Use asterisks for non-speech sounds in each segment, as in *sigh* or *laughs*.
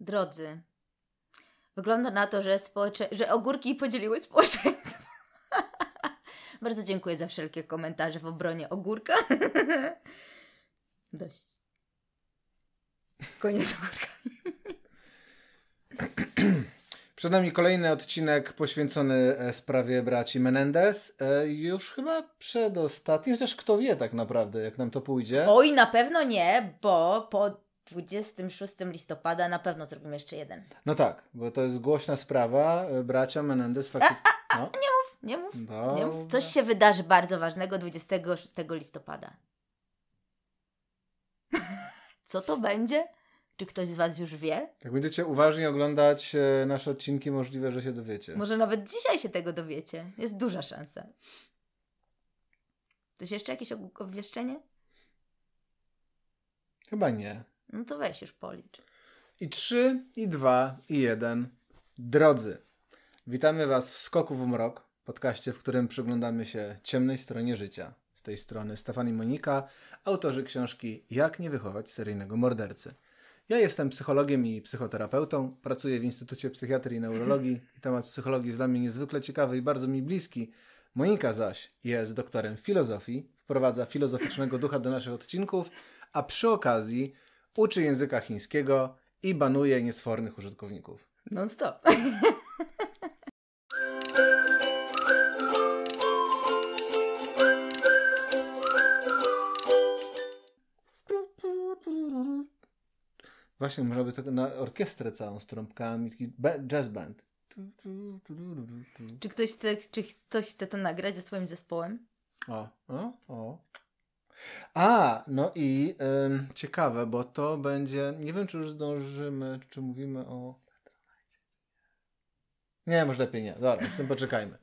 Drodzy, wygląda na to, że, społecze... że ogórki podzieliły społeczeństwo. *laughs* Bardzo dziękuję za wszelkie komentarze w obronie ogórka. *laughs* Dość. Koniec ogórka. *clears throat* Przed nami kolejny odcinek poświęcony e, sprawie braci Menendez. E, już chyba przedostatni, chociaż kto wie tak naprawdę, jak nam to pójdzie. Oj, na pewno nie, bo po 26 listopada na pewno zrobimy jeszcze jeden. No tak, bo to jest głośna sprawa. E, bracia Menendez faktycznie. No. Nie mów, nie mów, nie mów. Coś się wydarzy bardzo ważnego 26 listopada. *laughs* Co to będzie? Czy ktoś z Was już wie? Jak będziecie uważnie oglądać e, nasze odcinki, możliwe, że się dowiecie. Może nawet dzisiaj się tego dowiecie. Jest duża szansa. to jest jeszcze jakieś obwieszczenie? Chyba nie. No to weź już policz. I trzy, i dwa, i jeden. Drodzy, witamy Was w Skoku w Mrok, podcaście, w którym przyglądamy się ciemnej stronie życia. Z tej strony Stefani Monika, autorzy książki Jak nie wychować seryjnego mordercy. Ja jestem psychologiem i psychoterapeutą, pracuję w Instytucie Psychiatrii i Neurologii i temat psychologii jest dla mnie niezwykle ciekawy i bardzo mi bliski. Monika zaś jest doktorem filozofii, wprowadza filozoficznego ducha do naszych odcinków, a przy okazji uczy języka chińskiego i banuje niesfornych użytkowników. Non stop. *laughs* Właśnie, można by tak na orkiestrę całą z trąbkami, taki jazz band. Czy ktoś, chce, czy ktoś chce to nagrać ze swoim zespołem? O, o, o. A, no i y, ciekawe, bo to będzie. Nie wiem, czy już zdążymy, czy mówimy o. Nie, może lepiej nie. Dobra, z tym poczekajmy.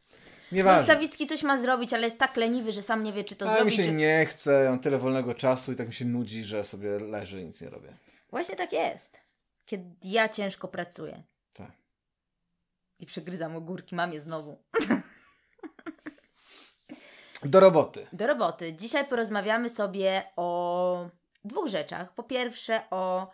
Nieważne. No, Sawicki coś ma zrobić, ale jest tak leniwy, że sam nie wie, czy to zrobić. Ja mi się czy... nie chce, mam tyle wolnego czasu i tak mi się nudzi, że sobie leży i nic nie robię. Właśnie tak jest. Kiedy ja ciężko pracuję. Tak. I przegryzam ogórki, mam je znowu. *laughs* Do roboty. Do roboty. Dzisiaj porozmawiamy sobie o dwóch rzeczach. Po pierwsze o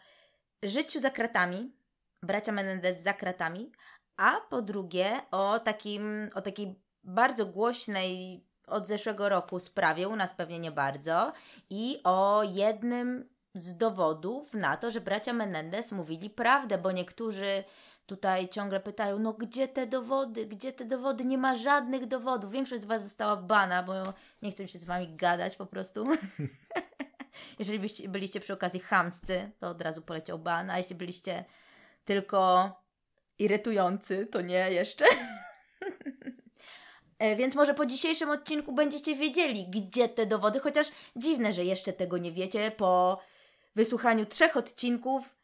życiu za kratami, bracia Menendez za kratami, a po drugie o, takim, o takiej bardzo głośnej od zeszłego roku sprawie, u nas pewnie nie bardzo, i o jednym z dowodów na to, że bracia Menendez mówili prawdę, bo niektórzy tutaj ciągle pytają, no gdzie te dowody, gdzie te dowody, nie ma żadnych dowodów. Większość z Was została bana, bo nie chcę się z Wami gadać po prostu. *laughs* Jeżeli byście, byliście przy okazji chamscy, to od razu poleciał ban, a jeśli byliście tylko irytujący, to nie jeszcze. *laughs* E, więc może po dzisiejszym odcinku będziecie wiedzieli, gdzie te dowody, chociaż dziwne, że jeszcze tego nie wiecie po wysłuchaniu trzech odcinków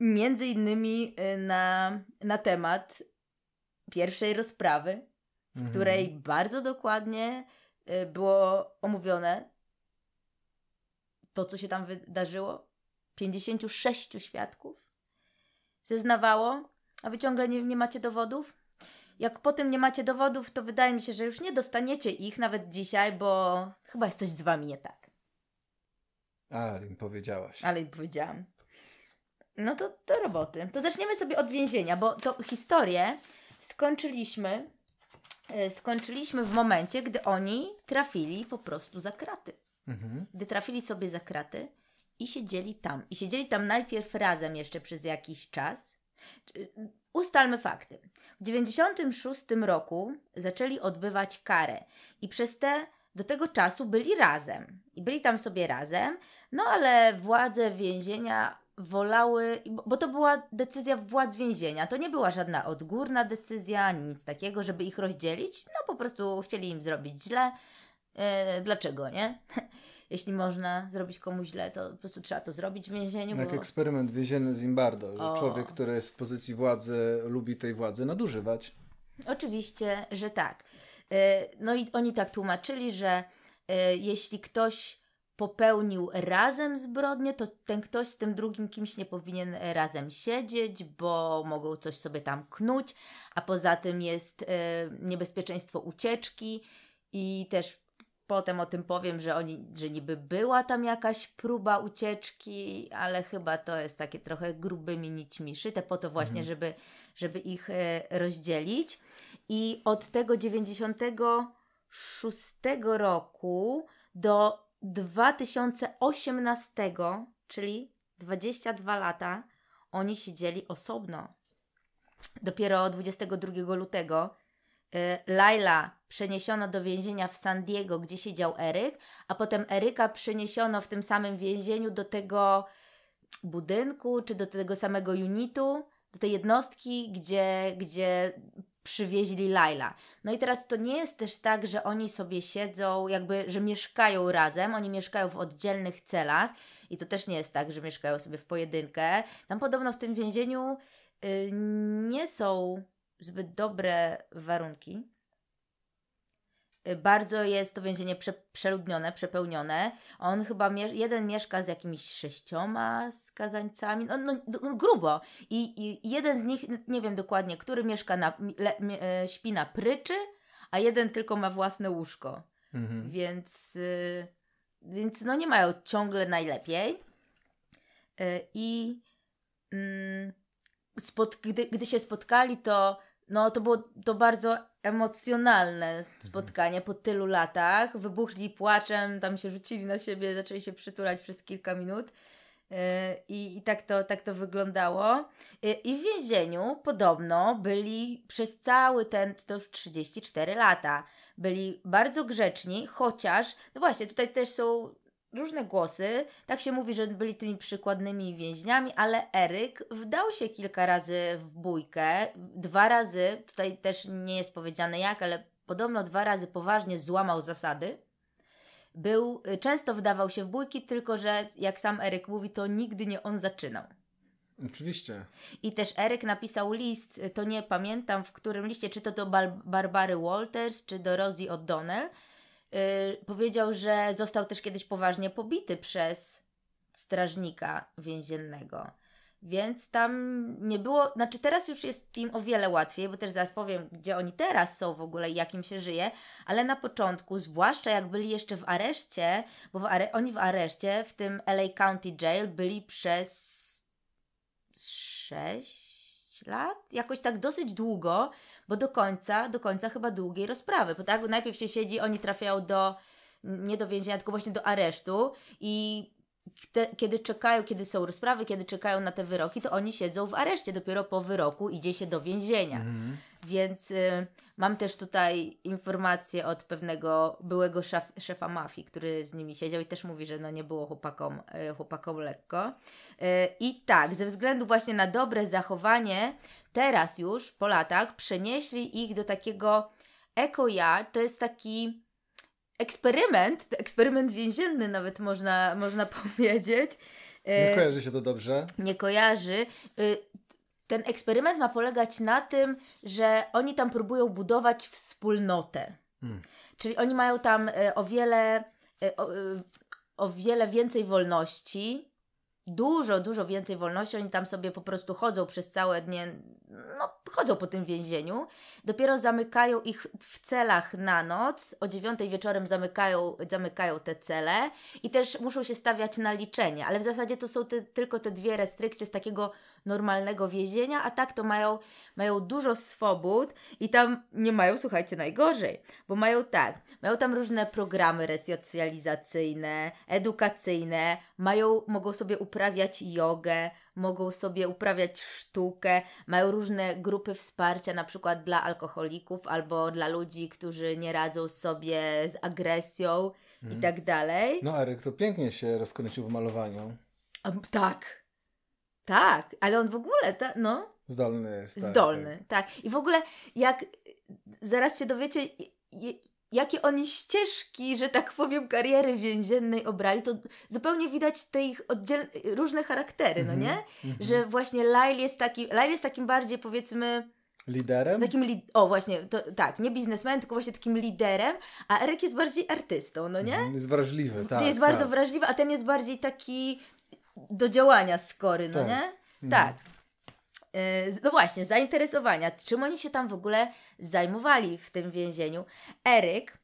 między innymi y, na, na temat pierwszej rozprawy, w mhm. której bardzo dokładnie y, było omówione to, co się tam wydarzyło. 56 świadków zeznawało, a wy ciągle nie, nie macie dowodów? Jak po tym nie macie dowodów, to wydaje mi się, że już nie dostaniecie ich nawet dzisiaj, bo chyba jest coś z wami nie tak. Ale im powiedziałaś. Ale im powiedziałam. No to do roboty. To zaczniemy sobie od więzienia, bo to historię skończyliśmy. E, skończyliśmy w momencie, gdy oni trafili po prostu za kraty. Mhm. Gdy trafili sobie za kraty i siedzieli tam. I siedzieli tam najpierw razem jeszcze przez jakiś czas. Y, ustalmy fakty. W 96 roku zaczęli odbywać karę i przez te do tego czasu byli razem. I byli tam sobie razem, no ale władze więzienia wolały, bo to była decyzja władz więzienia, to nie była żadna odgórna decyzja, nic takiego, żeby ich rozdzielić, no po prostu chcieli im zrobić źle. E, dlaczego, nie? *laughs* Jeśli można zrobić komuś źle, to po prostu trzeba to zrobić w więzieniu. Jak bo... eksperyment więzienny Zimbardo, że o. człowiek, który jest w pozycji władzy, lubi tej władzy nadużywać. Oczywiście, że tak. E, no i oni tak tłumaczyli, że e, jeśli ktoś popełnił razem zbrodnię, to ten ktoś z tym drugim kimś nie powinien e, razem siedzieć, bo mogą coś sobie tam knuć, a poza tym jest y, niebezpieczeństwo ucieczki i też potem o tym powiem, że, oni, że niby była tam jakaś próba ucieczki, ale chyba to jest takie trochę grubymi nićmi szyte po to właśnie, mhm. żeby, żeby ich y, rozdzielić. I od tego 96 roku do 2018, czyli 22 lata, oni siedzieli osobno. Dopiero 22 lutego y, Laila przeniesiono do więzienia w San Diego, gdzie siedział Eryk, a potem Eryka przeniesiono w tym samym więzieniu do tego budynku czy do tego samego unitu, do tej jednostki, gdzie, gdzie przywieźli Laila. No i teraz to nie jest też tak, że oni sobie siedzą, jakby, że mieszkają razem, oni mieszkają w oddzielnych celach i to też nie jest tak, że mieszkają sobie w pojedynkę. Tam podobno w tym więzieniu yy, nie są zbyt dobre warunki bardzo jest to więzienie prze, przeludnione, przepełnione. On chyba mie- jeden mieszka z jakimiś sześcioma skazańcami, no, no, no grubo. I, I, jeden z nich, nie wiem dokładnie, który mieszka na, le, e, śpi na pryczy, a jeden tylko ma własne łóżko. Mhm. Więc, y, więc no nie mają ciągle najlepiej. Y, I y, gdy, gdy się spotkali, to no, to było to bardzo emocjonalne mhm. spotkanie po tylu latach. Wybuchli płaczem, tam się rzucili na siebie, zaczęli się przytulać przez kilka minut. Y, I, I, tak, to, tak to wyglądało. Y, I w więzieniu podobno byli przez cały ten, to już 34 lata, byli bardzo grzeczni, chociaż, no właśnie, tutaj też są różne głosy. Tak się mówi, że byli tymi przykładnymi więźniami, ale Eryk wdał się kilka razy w bójkę. Dwa razy, tutaj też nie jest powiedziane jak, ale podobno dwa razy poważnie złamał zasady. Był, często wdawał się w bójki, tylko że jak sam Eryk mówi, to nigdy nie on zaczynał. Oczywiście. I też Eryk napisał list, to nie pamiętam w którym liście, czy to do Barbary Walters, czy do Rosie O'Donnell, Y, powiedział, że został też kiedyś poważnie pobity przez strażnika więziennego. Więc tam nie było, znaczy teraz już jest im o wiele łatwiej, bo też zaraz powiem, gdzie oni teraz są w ogóle i jak im się żyje, ale na początku, zwłaszcza jak byli jeszcze w areszcie, bo w are, oni w areszcie w tym LA County Jail byli przez sześć lat, jakoś tak dosyć długo, bo do końca, do końca chyba długiej rozprawy, bo tak, najpierw się siedzi, oni trafiają do, nie do więzienia, tylko właśnie do aresztu i kiedy czekają, kiedy są rozprawy, kiedy czekają na te wyroki, to oni siedzą w areszcie. Dopiero po wyroku idzie się do więzienia. Mm. Więc y, mam też tutaj informację od pewnego byłego szefa mafii, który z nimi siedział i też mówi, że no nie było chłopakom, y, chłopakom lekko. Y, I tak, ze względu właśnie na dobre zachowanie, teraz już po latach przenieśli ich do takiego Ekojar. To jest taki eksperyment, eksperyment więzienny nawet można, można *laughs* powiedzieć. Nie e, kojarzy się to dobrze. Nie kojarzy. E, ten eksperyment ma polegać na tym, że oni tam próbują budować wspólnotę. Hmm. Czyli oni mają tam e, o wiele, o, o wiele więcej wolności, dużo, dużo więcej wolności. Oni tam sobie po prostu chodzą przez całe dnie, no, chodzą po tym więzieniu. Dopiero zamykają ich w celach na noc. O dziewiątej wieczorem zamykają, zamykają te cele i też muszą się stawiać na liczenie. Ale w zasadzie to są te, tylko te dwie restrykcje z takiego normalnego więzienia, a tak to mają, mają dużo swobód i tam nie mają, słuchajcie, najgorzej, bo mają tak, mają tam różne programy resocjalizacyjne, edukacyjne, mają, mogą sobie uprawiać jogę, mogą sobie uprawiać sztukę, mają różne grupy wsparcia, na przykład dla alkoholików albo dla ludzi, którzy nie radzą sobie z agresją i mhm. tak dalej. No, Eryk to pięknie się rozkręcił w malowaniu. tak. Tak, ale on w ogóle, ta, no. Zdolny jest. Tak, Zdolny, tak. tak. I w ogóle, jak zaraz się dowiecie, je, jakie oni ścieżki, że tak powiem, kariery więziennej obrali, to zupełnie widać te ich oddziel- różne charaktery, no mhm, nie? Mm-hmm. Że właśnie Lyle jest, taki, Lyle jest takim bardziej, powiedzmy... Liderem? Takim li- o, właśnie, to, tak, nie biznesmen, tylko właśnie takim liderem, a Eryk jest bardziej artystą, no nie? Mhm, jest wrażliwy, tak. Jest tak. bardzo wrażliwy, a ten jest bardziej taki do działania skory, no tak. nie? Mhm. Tak. E, no właśnie, zainteresowania. Czym oni się tam w ogóle zajmowali w tym więzieniu? Eryk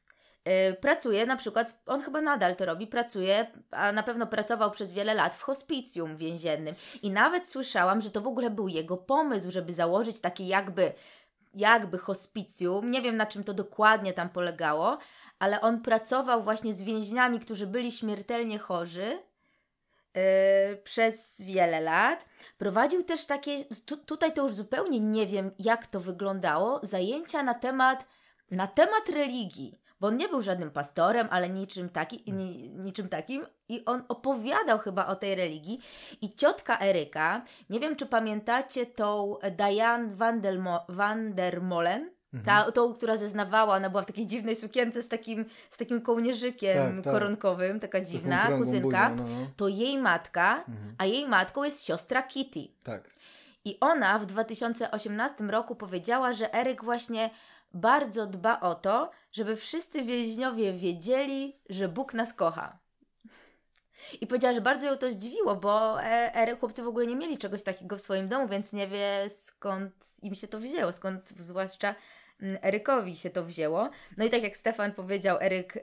e, pracuje na przykład, on chyba nadal to robi, pracuje, a na pewno pracował przez wiele lat w hospicjum więziennym. I nawet słyszałam, że to w ogóle był jego pomysł, żeby założyć takie jakby, jakby hospicjum. Nie wiem na czym to dokładnie tam polegało, ale on pracował właśnie z więźniami, którzy byli śmiertelnie chorzy Y, przez wiele lat. Prowadził też takie, tu, tutaj to już zupełnie nie wiem, jak to wyglądało, zajęcia na temat, na temat religii. Bo on nie był żadnym pastorem, ale niczym, taki, hmm. ni, niczym takim, i on opowiadał chyba o tej religii. I ciotka Eryka, nie wiem czy pamiętacie tą Diane Vandermolen Mo, van der Molen, ta, mhm. tą, która zeznawała, ona była w takiej dziwnej sukience z takim, z takim kołnierzykiem tak, tak. koronkowym, taka dziwna kuzynka, buzią, no, no. to jej matka, mhm. a jej matką jest siostra Kitty. Tak. I ona w 2018 roku powiedziała, że Eryk właśnie bardzo dba o to, żeby wszyscy więźniowie wiedzieli, że Bóg nas kocha. I powiedziała, że bardzo ją to zdziwiło, bo e, Eryk, chłopcy w ogóle nie mieli czegoś takiego w swoim domu, więc nie wie skąd im się to wzięło, skąd zwłaszcza Mm, Erykowi się to wzięło. No i tak jak Stefan powiedział, Eryk y,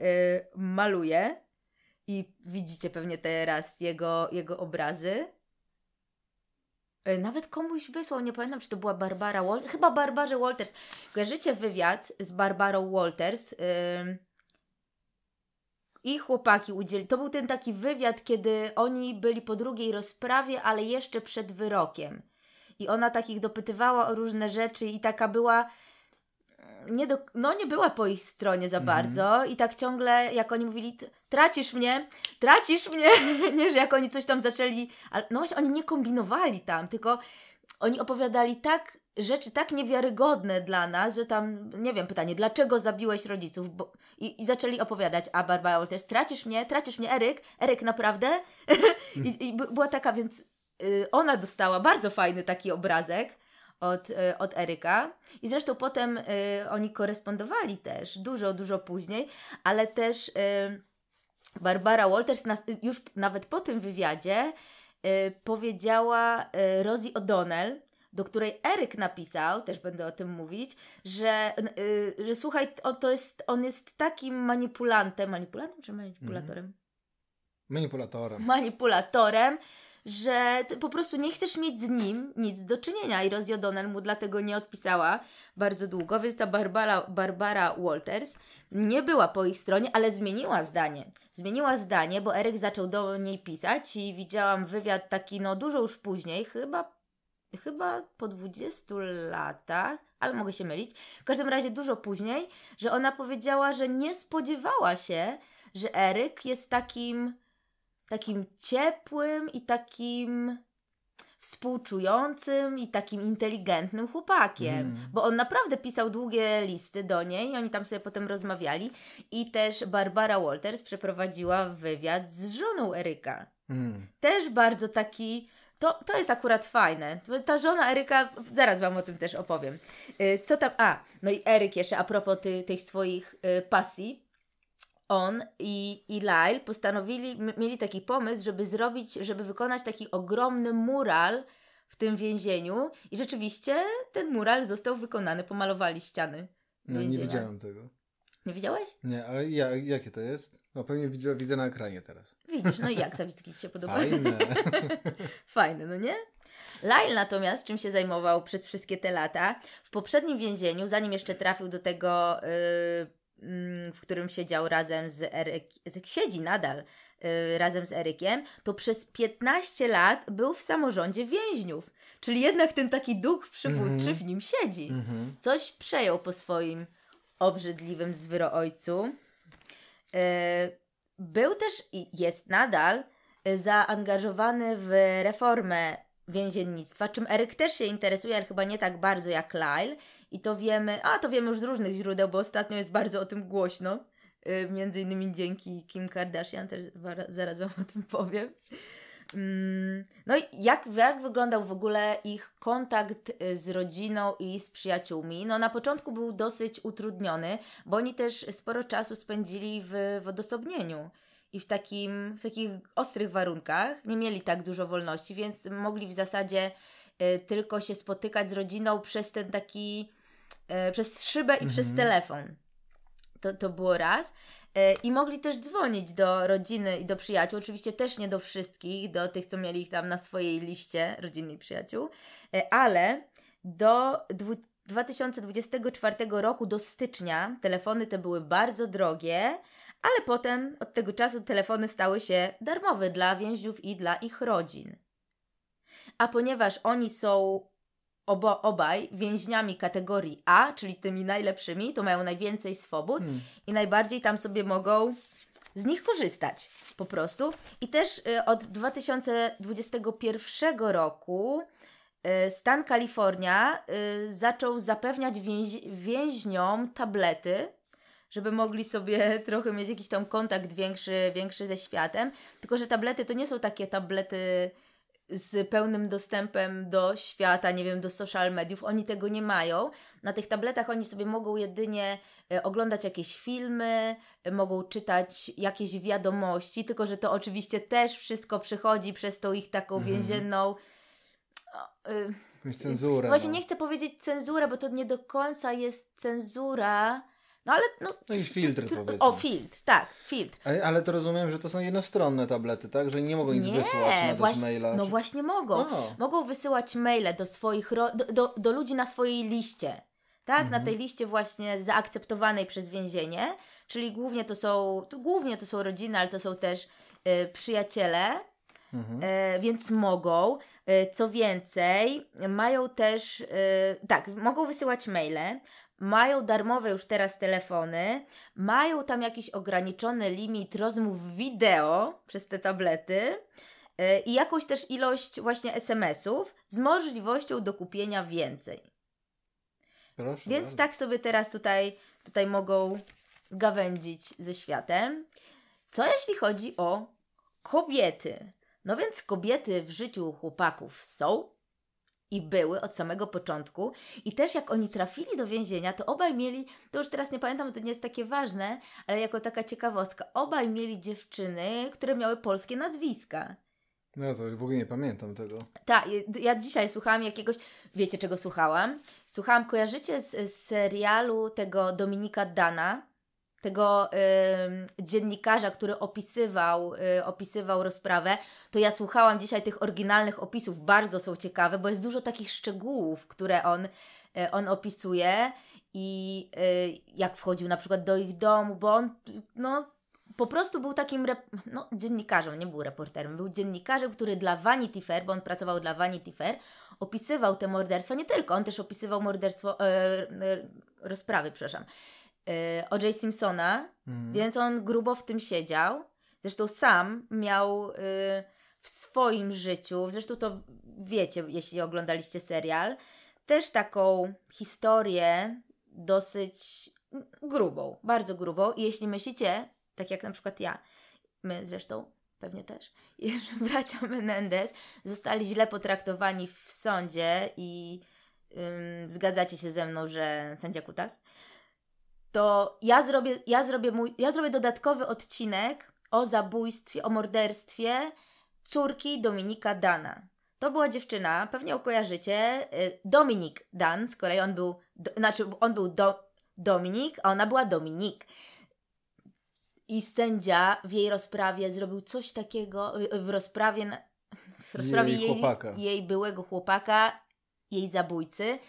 maluje i widzicie pewnie teraz jego, jego obrazy. Y, nawet komuś wysłał, nie pamiętam, czy to była Barbara Walters, chyba Barbarze Walters. Kojarzycie wywiad z Barbarą Walters? Y, i chłopaki udzielili. To był ten taki wywiad, kiedy oni byli po drugiej rozprawie, ale jeszcze przed wyrokiem. I ona takich dopytywała o różne rzeczy, i taka była nie do, no nie była po ich stronie za mhm. bardzo i tak ciągle, jak oni mówili, tracisz mnie, tracisz mnie, *laughs* nie, że jak oni coś tam zaczęli, ale no właśnie oni nie kombinowali tam, tylko oni opowiadali tak rzeczy tak niewiarygodne dla nas, że tam, nie wiem, pytanie, dlaczego zabiłeś rodziców? Bo... I, I, zaczęli opowiadać, a Barbara też, tracisz mnie, tracisz mnie, Eryk, Eryk, naprawdę? *laughs* I, I, była taka, więc y, ona dostała bardzo fajny taki obrazek, od, e, od Eryka. I zresztą potem e, oni korespondowali też dużo, dużo później, ale też e, Barbara Walters już nawet po tym wywiadzie powiedziała Rosie O'Donnell, do której Eryk napisał, też będę o tym mówić, że, że słuchaj, on, to jest, on jest takim manipulantem, manipulantem czy manipulatorem? Mm. Manipulatorem. Manipulatorem, że po prostu nie chcesz mieć z nim nic do czynienia i Rosie O'Donnell mu dlatego nie odpisała bardzo długo, więc ta Barbara, Barbara Walters nie była po ich stronie, ale zmieniła zdanie. Zmieniła zdanie, bo Eryk zaczął do niej pisać i widziałam wywiad taki no dużo już później, chyba chyba po 20 latach, ale mogę się mylić, w każdym razie dużo później, że ona powiedziała, że nie spodziewała się, że Eryk jest takim takim ciepłym i takim współczującym i takim inteligentnym chłopakiem, mm. bo on naprawdę pisał długie listy do niej i oni tam sobie potem rozmawiali i też Barbara Walters przeprowadziła wywiad z żoną Eryka. Mm. Też bardzo taki to, to jest akurat fajne. Ta żona Eryka, zaraz Wam o tym też opowiem. Y, co tam, a, no i Eryk jeszcze a propos ty, tych swoich y, pasji, on i, i Lyle postanowili, mieli taki pomysł, żeby zrobić, żeby wykonać taki ogromny mural w tym więzieniu i rzeczywiście ten mural został wykonany, pomalowali ściany No, nie widziałem tego. Nie widziałeś? Nie, ale ja, jakie to jest? No pewnie widzę, widzę na ekranie teraz. Widzisz, no i jak zawiski Ci się podoba? Fajne. *laughs* Fajne, no nie? Lyle natomiast czym się zajmował przez wszystkie te lata? W poprzednim więzieniu, zanim jeszcze trafił do tego... Yy, Mm, w którym siedział razem z Erykiem, siedzi nadal y, razem z Erykiem, to przez 15 lat był w samorządzie więźniów. Czyli jednak ten taki duch przywódczy mm -hmm. w nim siedzi. Mm -hmm. Coś przejął po swoim obrzydliwym zwyro ojcu. Y, był też i jest nadal y, zaangażowany w reformę więziennictwa, czym Eryk też się interesuje, ale chyba nie tak bardzo jak Lyle i to wiemy, a to wiemy już z różnych źródeł, bo ostatnio jest bardzo o tym głośno. Y, między innymi dzięki Kim Kardashian, też zaraz Wam o tym powiem. Mm, no i jak, jak wyglądał w ogóle ich kontakt y, z rodziną i z przyjaciółmi? No na początku był dosyć utrudniony, bo oni też sporo czasu spędzili w, w odosobnieniu i w, takim, w takich ostrych warunkach. Nie mieli tak dużo wolności, więc mogli w zasadzie y, tylko się spotykać z rodziną przez ten taki E, przez szybę i mm-hmm. przez mhm. telefon. To, to było raz. E, I mogli też dzwonić do rodziny i do przyjaciół, oczywiście też nie do wszystkich, do tych, co mieli ich tam na swojej liście rodziny i przyjaciół, e, ale do 2024 roku, do stycznia, telefony te były bardzo drogie, ale potem od tego czasu telefony stały się darmowe dla więźniów i dla ich rodzin. A ponieważ oni są obo, obaj więźniami kategorii A, czyli tymi najlepszymi, to mają najwięcej swobód hmm. i najbardziej tam sobie mogą z nich korzystać po prostu. I też y, od 2021 roku y, stan Kalifornia y, zaczął zapewniać więź, więźniom tablety, żeby mogli sobie *laughs* trochę mieć jakiś tam kontakt większy, większy ze światem. Tylko, że tablety to nie są takie tablety z pełnym dostępem do świata, nie wiem, do social mediów. Oni tego nie mają. Na tych tabletach oni sobie mogą jedynie e, oglądać jakieś filmy, e, mogą czytać jakieś wiadomości, tylko że to oczywiście też wszystko przychodzi przez tą ich taką mhm. więzienną. Y, Jakąś cenzurę. Właśnie no. nie chcę powiedzieć cenzurę, bo to nie do końca jest cenzura, no ale no, no i filtr powiedzmy. O, filtr, tak, filtr. Ale, ale, to rozumiem, że to są jednostronne tablety, tak? Że nie mogą nic nie, wysyłać, nadać właśnie, maila. No czy... właśnie mogą. Mogą wysyłać maile do swoich, ro... do, do, do, ludzi na swojej liście. Tak, mhm. na tej liście właśnie zaakceptowanej przez więzienie, czyli głównie to są, to głównie to są rodziny, ale to są też y, przyjaciele, Mhm. E, więc mogą. E, co więcej, mają też, e, tak, mogą wysyłać maile, mają darmowe już teraz telefony, mają tam jakiś ograniczony limit rozmów wideo przez te tablety e, i jakąś też ilość właśnie SMS-ów z możliwością dokupienia więcej. Proszę Więc bardzo. tak sobie teraz tutaj, tutaj mogą gawędzić ze światem. Co jeśli chodzi o kobiety? No więc kobiety w życiu chłopaków są, i były od samego początku. I też jak oni trafili do więzienia, to obaj mieli, to już teraz nie pamiętam, to nie jest takie ważne, ale jako taka ciekawostka, obaj mieli dziewczyny, które miały polskie nazwiska. No to w ogóle nie pamiętam tego. Tak, ja dzisiaj słuchałam jakiegoś, wiecie czego słuchałam? Słuchałam, kojarzycie z, z serialu tego Dominika Dana? tego y, dziennikarza, który opisywał, y, opisywał rozprawę, to ja słuchałam dzisiaj tych oryginalnych opisów, bardzo są ciekawe, bo jest dużo takich szczegółów, które on, y, on opisuje i y, jak wchodził na przykład do ich domu, bo on no, po prostu był takim no, dziennikarzem, nie był reporterem, był dziennikarzem, który dla Vanity Fair, bo on pracował dla Vanity Fair, opisywał te morderstwa, nie tylko, on też opisywał morderstwo, e, e, rozprawy, przepraszam. Y, O.J. Simpsona, mm. więc on grubo w tym siedział. Zresztą sam miał y, w swoim życiu, zresztą to wiecie, jeśli oglądaliście serial, też taką historię dosyć grubą, bardzo grubą. I jeśli myślicie, tak jak na przykład ja, my zresztą pewnie też, *laughs* że bracia Menendez zostali źle potraktowani w sądzie i zgadzacie się ze mną, że sędzia Kutas, to ja zrobię, ja zrobię, mój, ja zrobię dodatkowy odcinek o zabójstwie, o morderstwie córki Dominika Dana. To była dziewczyna, pewnie ją kojarzycie, y, Dominik Dan, z kolei on był, do, znaczy on był do, Dominik, a ona była Dominik. I sędzia w jej rozprawie zrobił coś takiego, y, y, w rozprawie, w rozprawie jej, jej, jej byłego chłopaka, jej zabójcy,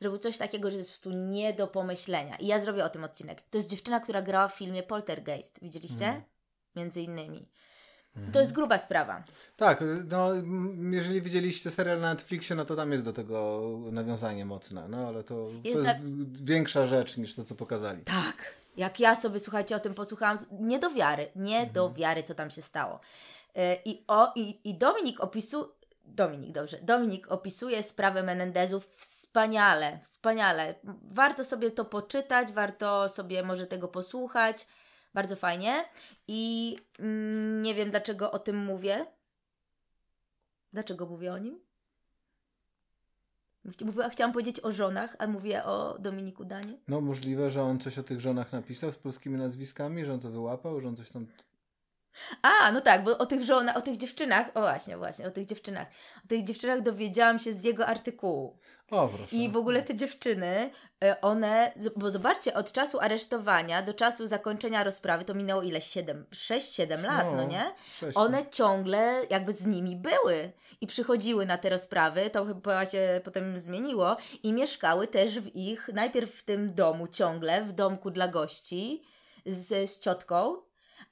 zrobił coś takiego, że jest po prostu nie do pomyślenia. I ja zrobię o tym odcinek. To jest dziewczyna, która grała w filmie Poltergeist. Widzieliście? Mm. Między innymi. Mm. To jest gruba sprawa. Tak, no jeżeli widzieliście serial na Netflixie, no to tam jest do tego nawiązanie mocne, no ale to jest, to jest tak... większa rzecz niż to, co pokazali. Tak, jak ja sobie, słuchajcie, o tym posłuchałam, nie do wiary, nie do mhm. wiary, co tam się stało. E, I, o, i, i Dominik opisu, Dominik, dobrze. Dominik opisuje sprawę Menendezów wspaniale, wspaniale. Warto sobie to poczytać, warto sobie może tego posłuchać. Bardzo fajnie. I mm, nie wiem, dlaczego o tym mówię. Dlaczego mówię o nim? Mówiła, chciałam powiedzieć o żonach, a mówię o Dominiku Danie. No możliwe, że on coś o tych żonach napisał z polskimi nazwiskami, że on to wyłapał, że on coś tam a, no tak, bo o tych żonach, o tych dziewczynach, o właśnie, właśnie, o tych dziewczynach. O tych dziewczynach dowiedziałam się z jego artykułu. O, proszę. I w ogóle te dziewczyny, e, one, bo zobaczcie, od czasu aresztowania do czasu zakończenia rozprawy, to minęło ile? 7, 6, 7 lat, no, no nie? 6. One ciągle jakby z nimi były i przychodziły na te rozprawy, to chyba się potem zmieniło i mieszkały też w ich, najpierw w tym domu ciągle, w domku dla gości z, z ciotką,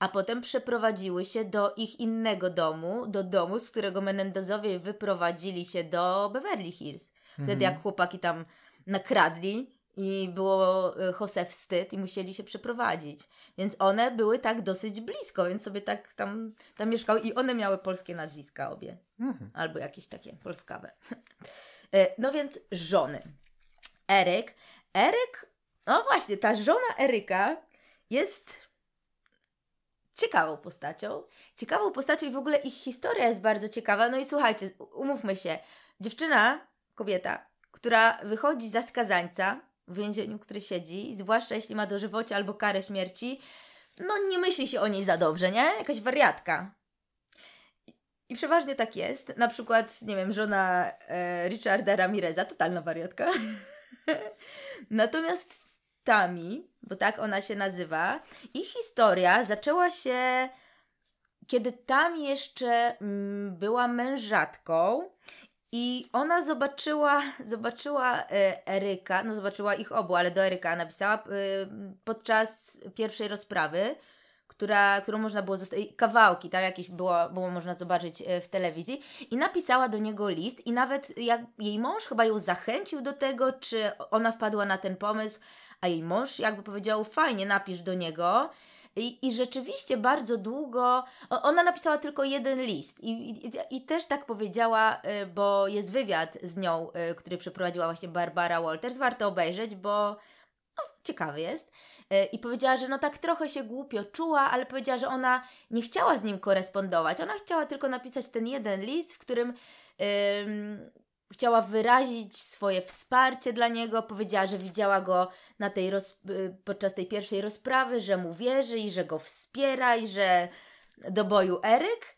a potem przeprowadziły się do ich innego domu, do domu, z którego Menendezowie wyprowadzili się do Beverly Hills. Wtedy mhm. jak chłopaki tam nakradli i było e, Jose wstyd i musieli się przeprowadzić. Więc one były tak dosyć blisko, więc sobie tak tam, tam mieszkały i one miały polskie nazwiska obie. Mhm. Albo jakieś takie polskawe. *laughs* E, no więc żony. Eryk. Eryk, no właśnie, ta żona Eryka jest ciekawą postacią. Ciekawą postacią i w ogóle ich historia jest bardzo ciekawa. No i słuchajcie, umówmy się. Dziewczyna, kobieta, która wychodzi za skazańca w więzieniu, który siedzi, zwłaszcza jeśli ma dożywocie albo karę śmierci, no nie myśli się o niej za dobrze, nie? Jakaś wariatka. I przeważnie tak jest. Na przykład, nie wiem, żona e, Richarda Ramireza, totalna wariatka. *laughs* Natomiast Tami, bo tak ona się nazywa. i historia zaczęła się, kiedy tam jeszcze mm, była mężatką i ona zobaczyła, *laughs* zobaczyła e, Eryka, no zobaczyła ich obu, ale do Eryka napisała e, podczas pierwszej rozprawy, która, którą można było zostawić, kawałki, tam jakieś było, było można zobaczyć e, w telewizji, i napisała do niego list, i nawet jak jej mąż chyba ją zachęcił do tego, czy ona wpadła na ten pomysł, a jej mąż jakby powiedział, fajnie, napisz do niego. I, I, rzeczywiście bardzo długo, ona napisała tylko jeden list I, i, i, też tak powiedziała, y, bo jest wywiad z nią, y, który przeprowadziła właśnie Barbara Walters, warto obejrzeć, bo no, ciekawy jest. Y, I powiedziała, że no tak trochę się głupio czuła, ale powiedziała, że ona nie chciała z nim korespondować, ona chciała tylko napisać ten jeden list, w którym... Yy, chciała wyrazić swoje wsparcie dla niego. Powiedziała, że widziała go na tej roz... Y, podczas tej pierwszej rozprawy, że mu wierzy i że go wspiera i że do boju Eryk.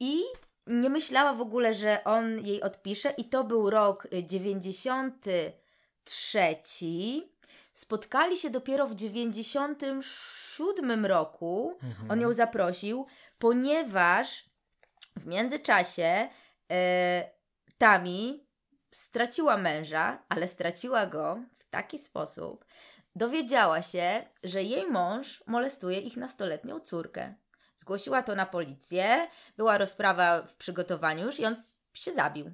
I nie myślała w ogóle, że on jej odpisze. I to był rok 93. Y, Spotkali się dopiero w 97 roku. Mhm. On ją zaprosił, ponieważ w międzyczasie. Yy, Tami straciła męża, ale straciła go w taki sposób, dowiedziała się, że jej mąż molestuje ich nastoletnią córkę. Zgłosiła to na policję, była rozprawa w przygotowaniu już i on się zabił.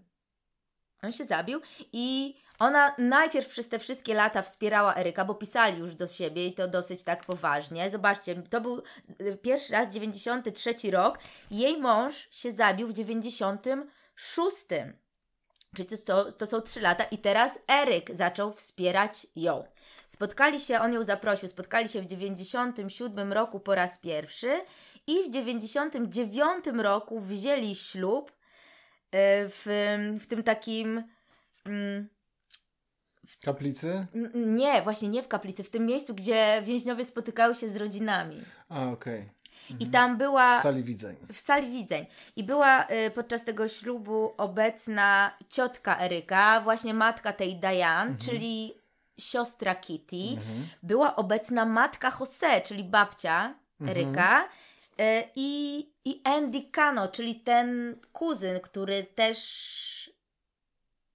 On się zabił i ona najpierw przez te wszystkie lata wspierała Eryka, bo pisali już do siebie i to dosyć tak poważnie. Zobaczcie, to był y, pierwszy raz 93 rok. Jej mąż się zabił w 96. Czyli to, to, to są trzy lata i teraz Eryk zaczął wspierać ją. Spotkali się, on ją zaprosił, spotkali się w 97 roku po raz pierwszy i w 99 roku wzięli ślub y, w, w tym takim... Mm, w kaplicy? Nie, właśnie nie w kaplicy, w tym miejscu, gdzie więźniowie spotykały się z rodzinami. A, okej. Okay. Mhm. I tam była. W sali widzeń. W sali widzeń. I była y, podczas tego ślubu obecna ciotka Eryka, właśnie matka tej Diane, mhm. czyli siostra Kitty. Mhm. Była obecna matka Jose, czyli babcia mhm. Eryka. Y, I, I Andy Cano, czyli ten kuzyn, który też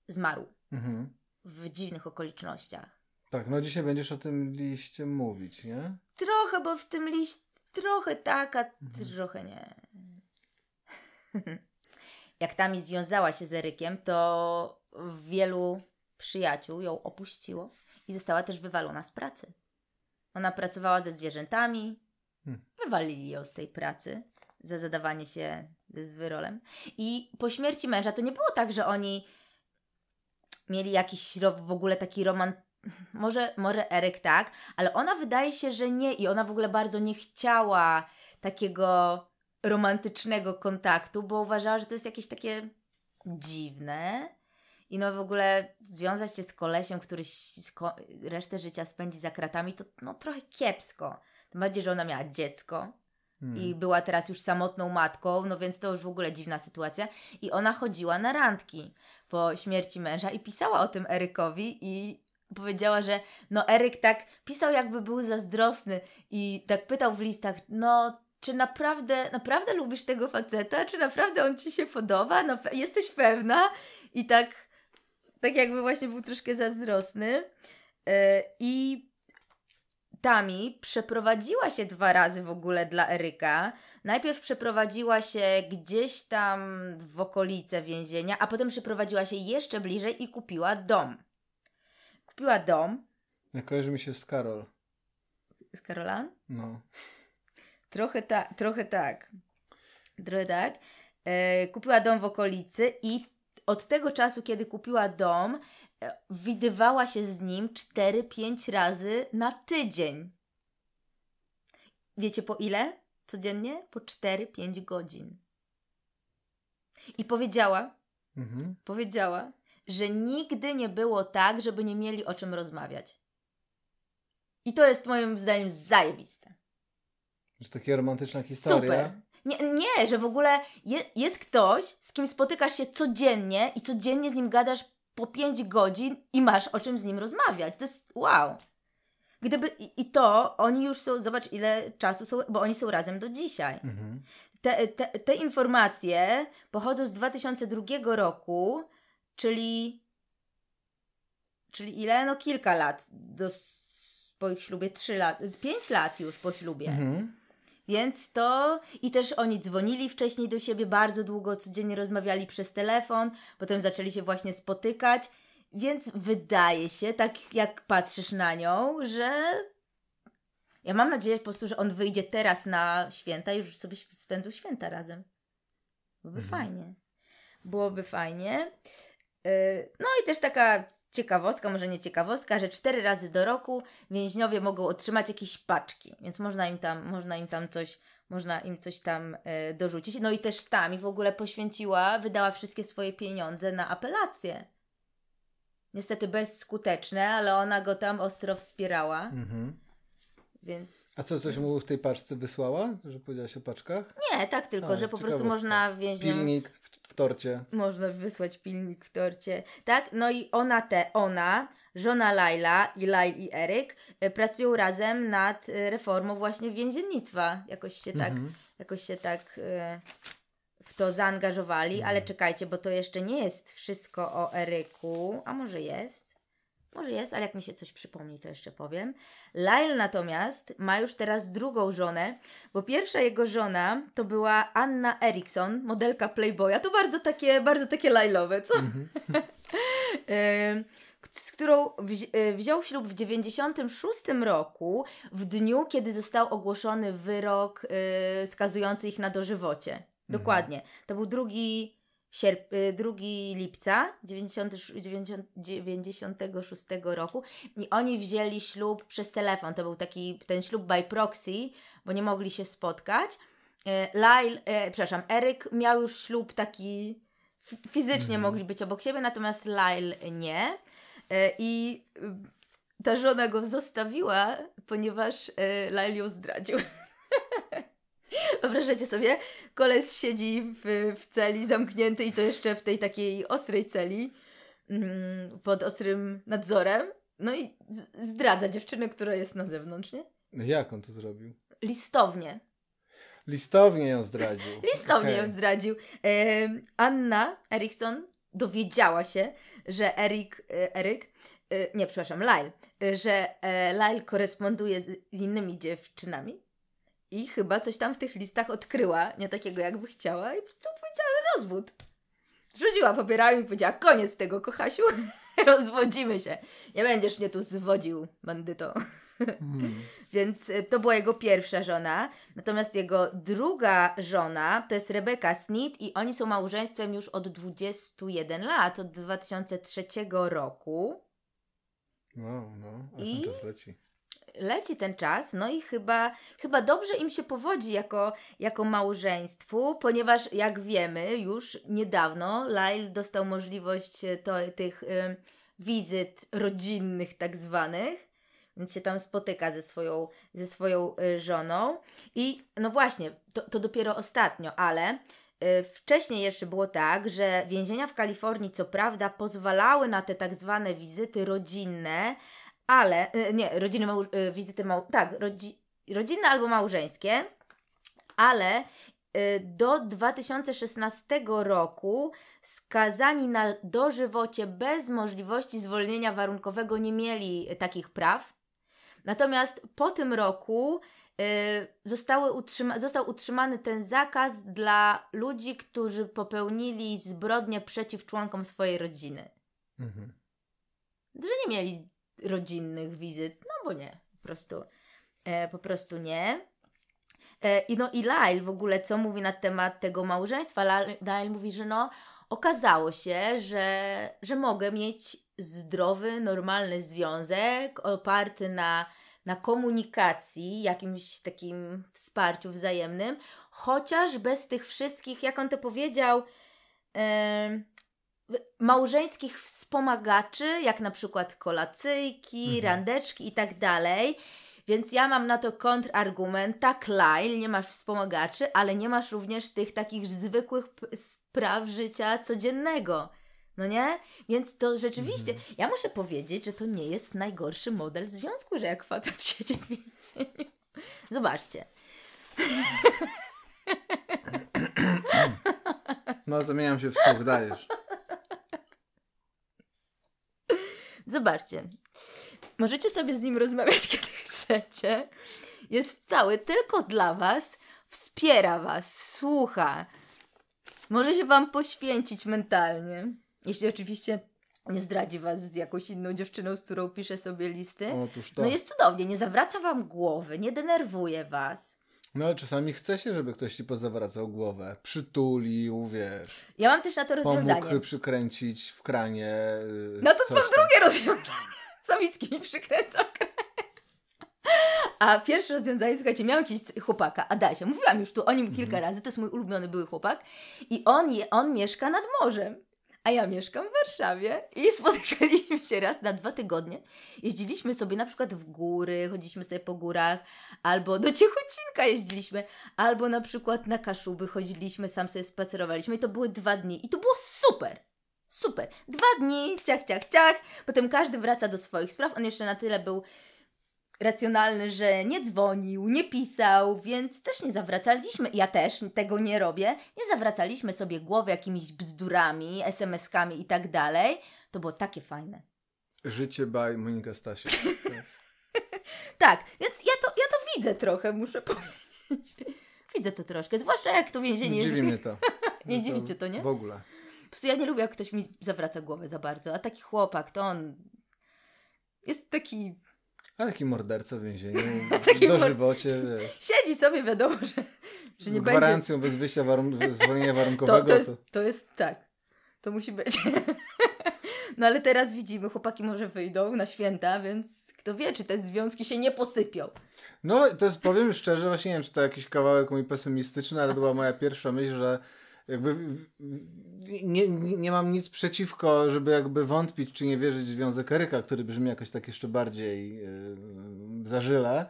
zmarł mhm. w dziwnych okolicznościach. Tak, no dzisiaj będziesz o tym liście mówić, nie? Trochę, bo w tym liście Trochę tak, a mhm. trochę nie. *laughs* Jak Tami związała się z Erykiem, to wielu przyjaciół ją opuściło i została też wywalona z pracy. Ona pracowała ze zwierzętami, hmm. wywalili ją z tej pracy za zadawanie się z wyrolem. I po śmierci męża to nie było tak, że oni mieli jakiś w ogóle taki romantyczny może, może Eryk tak, ale ona wydaje się, że nie i ona w ogóle bardzo nie chciała takiego romantycznego kontaktu, bo uważała, że to jest jakieś takie dziwne. I no w ogóle związać się z kolesiem, który resztę życia spędzi za kratami, to no trochę kiepsko. Tym bardziej, że ona miała dziecko hmm. i była teraz już samotną matką, no więc to już w ogóle dziwna sytuacja. I ona chodziła na randki po śmierci męża i pisała o tym Erykowi i powiedziała, że no Eryk tak pisał jakby był zazdrosny i tak pytał w listach, no czy naprawdę, naprawdę lubisz tego faceta, czy naprawdę on ci się podoba, no, jesteś pewna? I tak, tak jakby właśnie był troszkę zazdrosny. Yy, I Tami przeprowadziła się dwa razy w ogóle dla Eryka. Najpierw przeprowadziła się gdzieś tam w okolice więzienia, a potem przeprowadziła się jeszcze bliżej i kupiła dom kupiła dom. Ja kojarzy mi się z Karol. Z Karolan? No. Trochę, ta, trochę tak. Trochę tak. E, kupiła dom w okolicy i od tego czasu, kiedy kupiła dom, e, widywała się z nim 4-5 razy na tydzień. Wiecie po ile? Codziennie? Po 4-5 godzin. I powiedziała, mhm. powiedziała, że nigdy nie było tak, żeby nie mieli o czym rozmawiać. I to jest moim zdaniem zajebiste. Że takie romantyczna historia. Super. Nie, nie że w ogóle je, jest ktoś, z kim spotykasz się codziennie i codziennie z nim gadasz po 5 godzin i masz o czym z nim rozmawiać. To jest wow. Gdyby i, i to oni już są, zobacz ile czasu są, bo oni są razem do dzisiaj. Mhm. Te, te, te informacje pochodzą z 2002 roku, czyli, czyli ile? No kilka lat do, po ich ślubie, trzy lat, pięć lat już po ślubie. Mhm. Więc to i też oni dzwonili wcześniej do siebie bardzo długo, codziennie rozmawiali przez telefon, potem zaczęli się właśnie spotykać. Więc wydaje się, tak jak patrzysz na nią, że ja mam nadzieję po prostu, że on wyjdzie teraz na święta i już sobie spędzą święta razem. Byłoby mhm. fajnie. Byłoby fajnie. Y, no i też taka ciekawostka, może nie ciekawostka, że cztery razy do roku więźniowie mogą otrzymać jakieś paczki, więc można im tam, można im tam coś, można im coś tam y, dorzucić. No i też tam i w ogóle poświęciła, wydała wszystkie swoje pieniądze na apelację. Niestety bezskuteczne, ale ona go tam ostro wspierała. Mhm. Więc... A co, coś mu w tej paczce wysłała? Że powiedziałaś o paczkach? Nie, tak tylko, A, że po prostu można więźniom... Pilnik w, w, torcie. Można wysłać pilnik w torcie. Tak, no i ona te, ona, żona Laila i Lail i Eryk e, pracują razem nad e, reformą właśnie więziennictwa. Jakoś się tak, mhm. jakoś się tak e, w to zaangażowali, mhm. ale czekajcie, bo to jeszcze nie jest wszystko o Eryku. A może jest? Może jest, ale jak mi się coś przypomni, to jeszcze powiem. Lyle natomiast ma już teraz drugą żonę, bo pierwsza jego żona to była Anna Erickson, modelka Playboya. To bardzo takie, bardzo takie Lyle'owe, co? Mm -hmm. *laughs* z którą wzi e, wziął ślub w 96 roku, w dniu, kiedy został ogłoszony wyrok yy, skazujący ich na dożywocie. Mhm. Dokładnie. To był drugi sierp, 2 y, lipca 1996 roku i oni wzięli ślub przez telefon. To był taki ten ślub by proxy, bo nie mogli się spotkać. E, Lyle, e, przepraszam, Eryk miał już ślub taki fizycznie mm. mogli być obok siebie, natomiast Lyle nie. E, I y, ta żona go zostawiła, ponieważ e, Lyle ją zdradził. *laughs* *laughs* Wyobrażacie sobie, koles siedzi w, w celi zamkniętej i to jeszcze w tej takiej ostrej celi mm, pod ostrym nadzorem. No i zdradza dziewczynę, która jest na zewnątrz, nie? No jak on to zrobił? Listownie. Listownie ją zdradził. *laughs* Listownie okay. ją zdradził. Anna Eriksson dowiedziała się, że Erik, e, Eryk, e, nie przepraszam, Lyle, e, że Lyle koresponduje z innymi dziewczynami i chyba coś tam w tych listach odkryła, nie takiego jakby chciała, i po prostu powiedziała rozwód. Rzuciła papierami i powiedziała: Koniec tego, kochasiu, *laughs* rozwodzimy się. Nie będziesz mnie tu zwodził, bandyto. Hmm. *laughs* Więc e, to była jego pierwsza żona. Natomiast jego druga żona to jest Rebeka Snit i oni są małżeństwem już od 21 lat, od 2003 roku. No no, a I... czas leci leci ten czas, no i chyba, chyba dobrze im się powodzi jako, jako małżeństwu, ponieważ jak wiemy już niedawno Lyle dostał możliwość e, to, tych y, wizyt rodzinnych tak zwanych, więc się tam spotyka ze swoją, ze swoją e, żoną. I no właśnie, to, to dopiero ostatnio, ale Wcześniej jeszcze było tak, że więzienia w Kalifornii co prawda pozwalały na te tak zwane wizyty rodzinne, ale y, nie, rodziny, mał, y, wizyty, mał, tak, rodzi, rodzinne albo małżeńskie, ale y, do 2016 roku skazani na dożywocie bez możliwości zwolnienia warunkowego nie mieli takich praw. Natomiast po tym roku zostały utrzyma został utrzymany ten zakaz dla ludzi, którzy popełnili zbrodnie przeciw członkom swojej rodziny. Mhm. Że nie mieli rodzinnych wizyt, no bo nie, po prostu, e, po prostu nie. E, I no i Lyle w ogóle co mówi na temat tego małżeństwa? Lyle mówi, że no okazało się, że, że mogę mieć zdrowy, normalny związek oparty na, na komunikacji, jakimś takim wsparciu wzajemnym, chociaż bez tych wszystkich, jak on to powiedział, małżeńskich wspomagaczy, jak na przykład kolacyjki, mhm. randeczki i tak dalej. Więc ja mam na to kontrargument, tak Lyle, nie masz wspomagaczy, ale nie masz również tych takich zwykłych spraw życia codziennego. No nie? Więc to rzeczywiście, mhm. ja muszę powiedzieć, że to nie jest najgorszy model związku, że jak facet *laughs* siedzi w więzieniu. Zobaczcie. No, zamieniam się w słuch, dajesz. Zobaczcie. Możecie sobie z nim rozmawiać, *laughs* kiedy chcecie. Jest cały tylko dla Was, wspiera Was, słucha. Może się Wam poświęcić mentalnie. Jeśli oczywiście nie zdradzi Was z jakąś inną dziewczyną, z którą pisze sobie listy. Otóż No jest cudownie, nie zawraca Wam głowy, nie denerwuje Was. No ale czasami chce się, żeby ktoś ci pozawracał głowę, przytulił, wiesz. Ja mam też na to rozwiązanie. Pomógł przykręcić w kranie. Y, no to mam drugie rozwiązanie. *laughs* Sawicki mi przykręca w kranie. A pierwsze rozwiązanie, słuchajcie, miałem jakiś chłopaka, Adasia. Mówiłam już tu o nim kilka mhm. razy, to jest mój ulubiony były chłopak. I on, je, on mieszka nad morzem. A ja mieszkam w Warszawie i spotykaliśmy się raz na dwa tygodnie. Jeździliśmy sobie na przykład w góry, chodziliśmy sobie po górach, albo do Ciechocinka jeździliśmy, albo na przykład na Kaszuby chodziliśmy, sam sobie spacerowaliśmy i to były dwa dni. I to było super! Super. Dwa dni, ciach, ciach, ciach. Potem każdy wraca do swoich spraw. On jeszcze na tyle był racjonalny, że nie dzwonił, nie pisał, więc też nie zawracaliśmy, ja też tego nie robię, nie zawracaliśmy sobie głowy jakimiś bzdurami, SMS-kami i tak dalej. To było takie fajne. Życie baj Monika Stasiak. *laughs* tak, więc ja to, ja to widzę trochę, muszę powiedzieć. Widzę to troszkę, zwłaszcza jak to więzienie... Dziwi mnie to. *laughs* nie no dziwicie to, nie? W ogóle. Po prostu ja nie lubię, jak ktoś mi zawraca głowę za bardzo, a taki chłopak, to on jest taki a taki morderca w więzieniu, *laughs* taki dożywocie, wiesz. Siedzi sobie, wiadomo, że, że nie będzie... Z gwarancją będzie... bez wyjścia warun- *laughs* zwolnienia warunkowego. To, to, jest, to jest tak. To musi być. *laughs* no ale teraz widzimy, chłopaki może wyjdą na święta, więc kto wie, czy te związki się nie posypią. No, to jest, powiem szczerze, właśnie nie wiem, czy to jakiś kawałek mój pesymistyczny, ale to była moja pierwsza myśl, że jakby nie, nie mam nic przeciwko, żeby jakby wątpić czy nie wierzyć w związek Eryka, który brzmi jakoś tak jeszcze bardziej yy, zażyle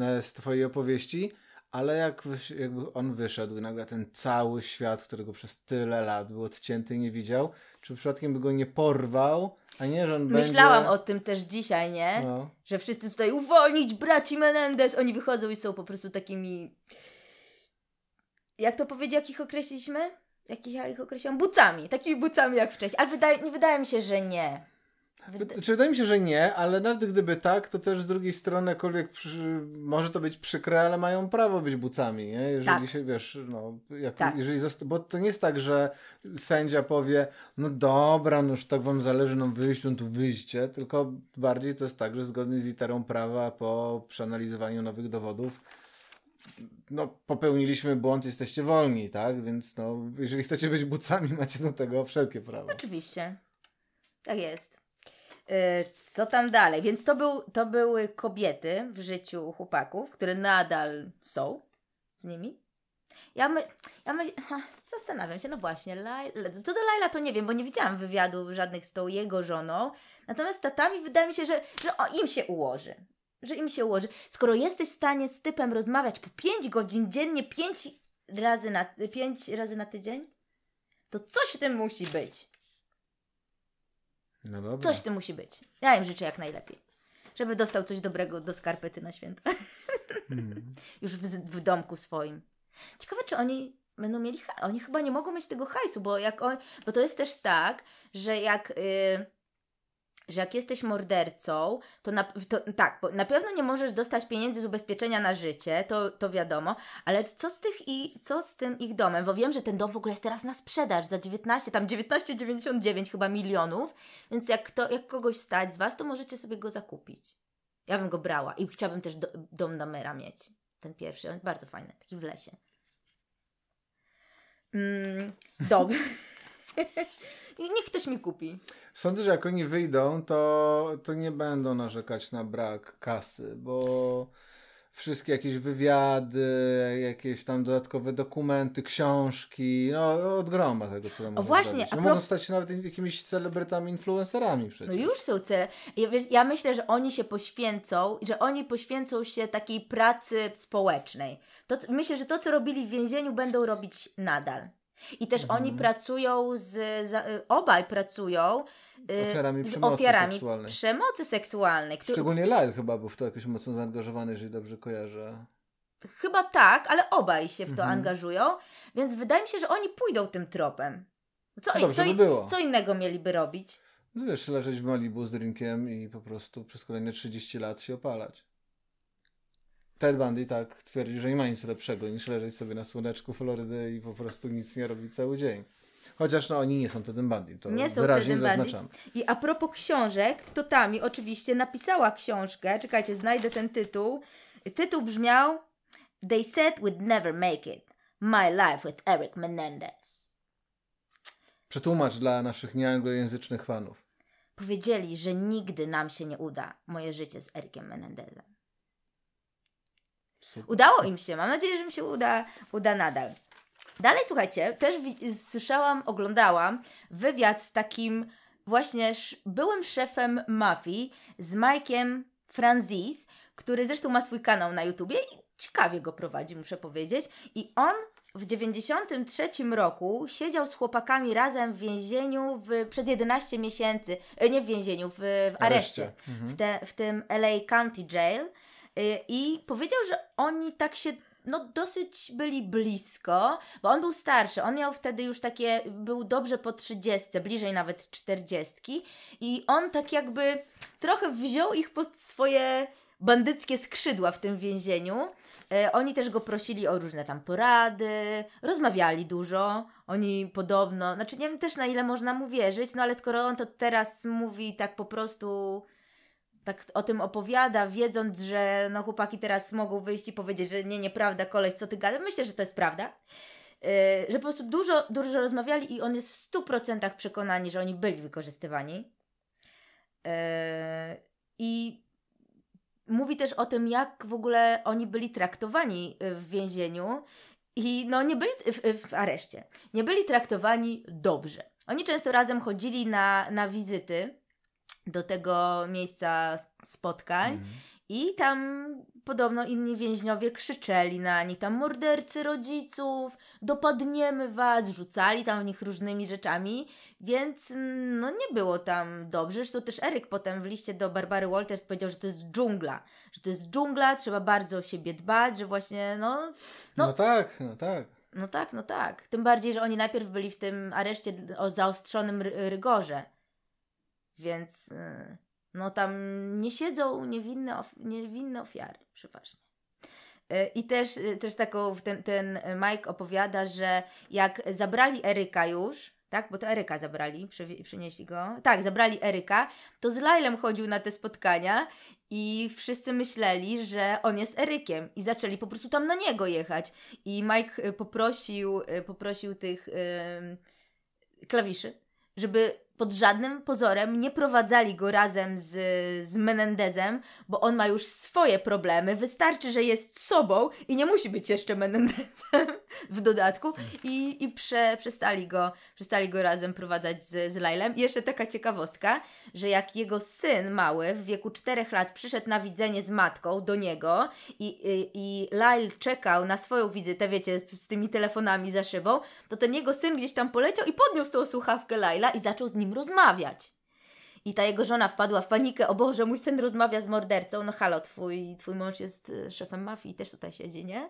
e, z twojej opowieści, ale jak jakby on wyszedł i nagle ten cały świat, którego przez tyle lat był odcięty i nie widział, czy przypadkiem by go nie porwał, a nie, że on Myślałam będzie... o tym też dzisiaj, nie? No. Że wszyscy tutaj uwolnić braci Menendez, oni wychodzą i są po prostu takimi... Jak to powiedzieć, jakich określiliśmy? jakich ja ich określam, bucami, takimi bucami jak wcześniej. Ale wydaje, nie, wydaje mi się, że nie. Wyda... Czy wydaje mi się, że nie, ale nawet gdyby tak, to też z drugiej strony, jakkolwiek przy... może to być przykre, ale mają prawo być bucami, nie? Jeżeli tak. się, wiesz, no, jak tak. jeżeli zosta- bo to nie jest tak, że sędzia powie, no dobra, no już tak wam zależy, no wyjść, no tu wyjście, tylko bardziej to jest tak, że zgodnie z literą prawa po przeanalizowaniu nowych dowodów no, popełniliśmy błąd, jesteście wolni, tak? Więc no, jeżeli chcecie być bucami, macie do tego wszelkie prawo. Oczywiście. Tak jest. Y, co tam dalej? Więc to, był, to były kobiety w życiu chłopaków, które nadal są z nimi. Ja, my, ja my, zastanawiam się, no właśnie, Laila, co do Laila to nie wiem, bo nie widziałam wywiadu żadnych z tą jego żoną. Natomiast tatami wydaje mi się, że, że o, im się ułoży że im się ułoży. Skoro jesteś w stanie z typem rozmawiać po 5 godzin dziennie, 5 razy na, razy na tydzień, to coś w tym musi być. No dobra. Coś w tym musi być. Ja im życzę jak najlepiej. Żeby dostał coś dobrego do skarpety na święta. *laughs* Mm. Już w, w, domku swoim. Ciekawe, czy oni będą mieli. Oni chyba nie mogą mieć tego hajsu, bo jak on, bo to jest też tak, że jak. Yy, że jak jesteś mordercą, to, na, to tak, na pewno nie możesz dostać pieniędzy z ubezpieczenia na życie, to, to wiadomo, ale co z tych i co z tym ich domem? Bo wiem, że ten dom w ogóle jest teraz na sprzedaż za 19, tam 19,99 chyba milionów, więc jak, to, jak kogoś stać z Was, to możecie sobie go zakupić. Ja bym go brała i chciałabym też do, dom na mera mieć. Ten pierwszy, on jest bardzo fajny, taki w lesie. Mm, dobrze. *laughs* *laughs* niech ktoś mi kupi. Sądzę, że jak oni wyjdą, to, to nie będą narzekać na brak kasy, bo wszystkie jakieś wywiady, jakieś tam dodatkowe dokumenty, książki, no od groma tego, co tam właśnie, no, pro... Mogą stać się nawet jakimiś celebrytami, influencerami przecież. No już są cele. Ja, wiesz, ja myślę, że oni się poświęcą, że oni poświęcą się takiej pracy społecznej. To, myślę, że to, co robili w więzieniu, będą robić nadal. I też mhm. oni pracują z, y, obaj pracują z y, ofiarami, z przemocy, ofiarami seksualnej. przemocy seksualnej. Który... Szczególnie Lyle chyba był w to jakoś mocno zaangażowany, jeżeli dobrze kojarzę. Chyba tak, ale obaj się w to mhm. angażują, więc wydaje mi się, że oni pójdą tym tropem. Co, no dobrze, co, by było. co innego mieliby robić? No wiesz, leżeć w Malibu z drinkiem i po prostu przez kolejne 30 lat się opalać. Ted Bundy tak twierdzi, że nie ma nic lepszego niż leżeć sobie na słoneczku Florydy i po prostu nic nie robić cały dzień. Chociaż no, oni nie są Tedem Bundy, to nie są wyraźnie bandy. I a propos książek, to Tami oczywiście napisała książkę, czekajcie, znajdę ten tytuł. Tytuł brzmiał They said we'd never make it. My life with Eric Menendez. Przetłumacz dla naszych nieanglojęzycznych fanów. Powiedzieli, że nigdy nam się nie uda moje życie z Ericiem Menendezem. Super. Udało im się, mam nadzieję, że im się uda, uda nadal. Dalej, słuchajcie, też słyszałam, oglądałam wywiad z takim właśnie byłym szefem mafii, z Mike'iem Franzis, który zresztą ma swój kanał na YouTubie i ciekawie go prowadzi, muszę powiedzieć. I on w 93 roku siedział z chłopakami razem w więzieniu w, przez 11 miesięcy, e, nie w więzieniu, w, w areszcie, mhm. w, te, w tym LA County Jail. Y, I powiedział, że oni tak się no dosyć byli blisko, bo on był starszy, on miał wtedy już takie, był dobrze po trzydziestce, bliżej nawet czterdziestki i on tak jakby trochę wziął ich pod swoje bandyckie skrzydła w tym więzieniu. Y, oni też go prosili o różne tam porady, rozmawiali dużo, oni podobno, znaczy nie wiem też na ile można mu wierzyć, no ale skoro on to teraz mówi tak po prostu tak o tym opowiada, wiedząc, że no chłopaki teraz mogą wyjść i powiedzieć, że nie, nieprawda, koleś, co ty gadasz? Myślę, że to jest prawda. Yy, że po prostu dużo, dużo rozmawiali i on jest w 100% przekonany, że oni byli wykorzystywani. Yy, I mówi też o tym, jak w ogóle oni byli traktowani w więzieniu i no nie byli w, w areszcie. Nie byli traktowani dobrze. Oni często razem chodzili na, na wizyty do tego miejsca spotkań. Mhm. I tam podobno inni więźniowie krzyczeli na nich, tam mordercy rodziców, dopadniemy was, rzucali tam w nich różnymi rzeczami, więc no nie było tam dobrze. Zresztą też Eryk potem w liście do Barbary Walters powiedział, że to jest dżungla, że to jest dżungla, trzeba bardzo o siebie dbać, że właśnie no... No, no tak, no tak. No tak, no tak. Tym bardziej, że oni najpierw byli w tym areszcie o zaostrzonym rygorze więc y, no tam nie siedzą niewinne, of niewinne ofiary przeważnie. Y, I też, y, też taką, ten, ten Mike opowiada, że jak zabrali Eryka już, tak? Bo to Eryka zabrali, przynieśli go. Tak, zabrali Eryka, to z Lylem chodził na te spotkania i wszyscy myśleli, że on jest Erykiem i zaczęli po prostu tam na niego jechać. I Mike poprosił, poprosił tych yy, klawiszy, żeby pod żadnym pozorem nie prowadzali go razem z, z Menendezem, bo on ma już swoje problemy. Wystarczy, że jest sobą i nie musi być jeszcze Menendezem *laughs* w dodatku. I, i prze, przestali, go, przestali go razem prowadzać z, z Lailem. I jeszcze taka ciekawostka, że jak jego syn mały w wieku 4 lat przyszedł na widzenie z matką do niego i, i, i Lail czekał na swoją wizytę, wiecie, z, z tymi telefonami za szybą, to ten jego syn gdzieś tam poleciał i podniósł tą słuchawkę Laila i zaczął z nim nim rozmawiać. I ta jego żona wpadła w panikę, o Boże, mój syn rozmawia z mordercą, no halo, twój, twój mąż jest e, szefem mafii i też tutaj siedzi, nie?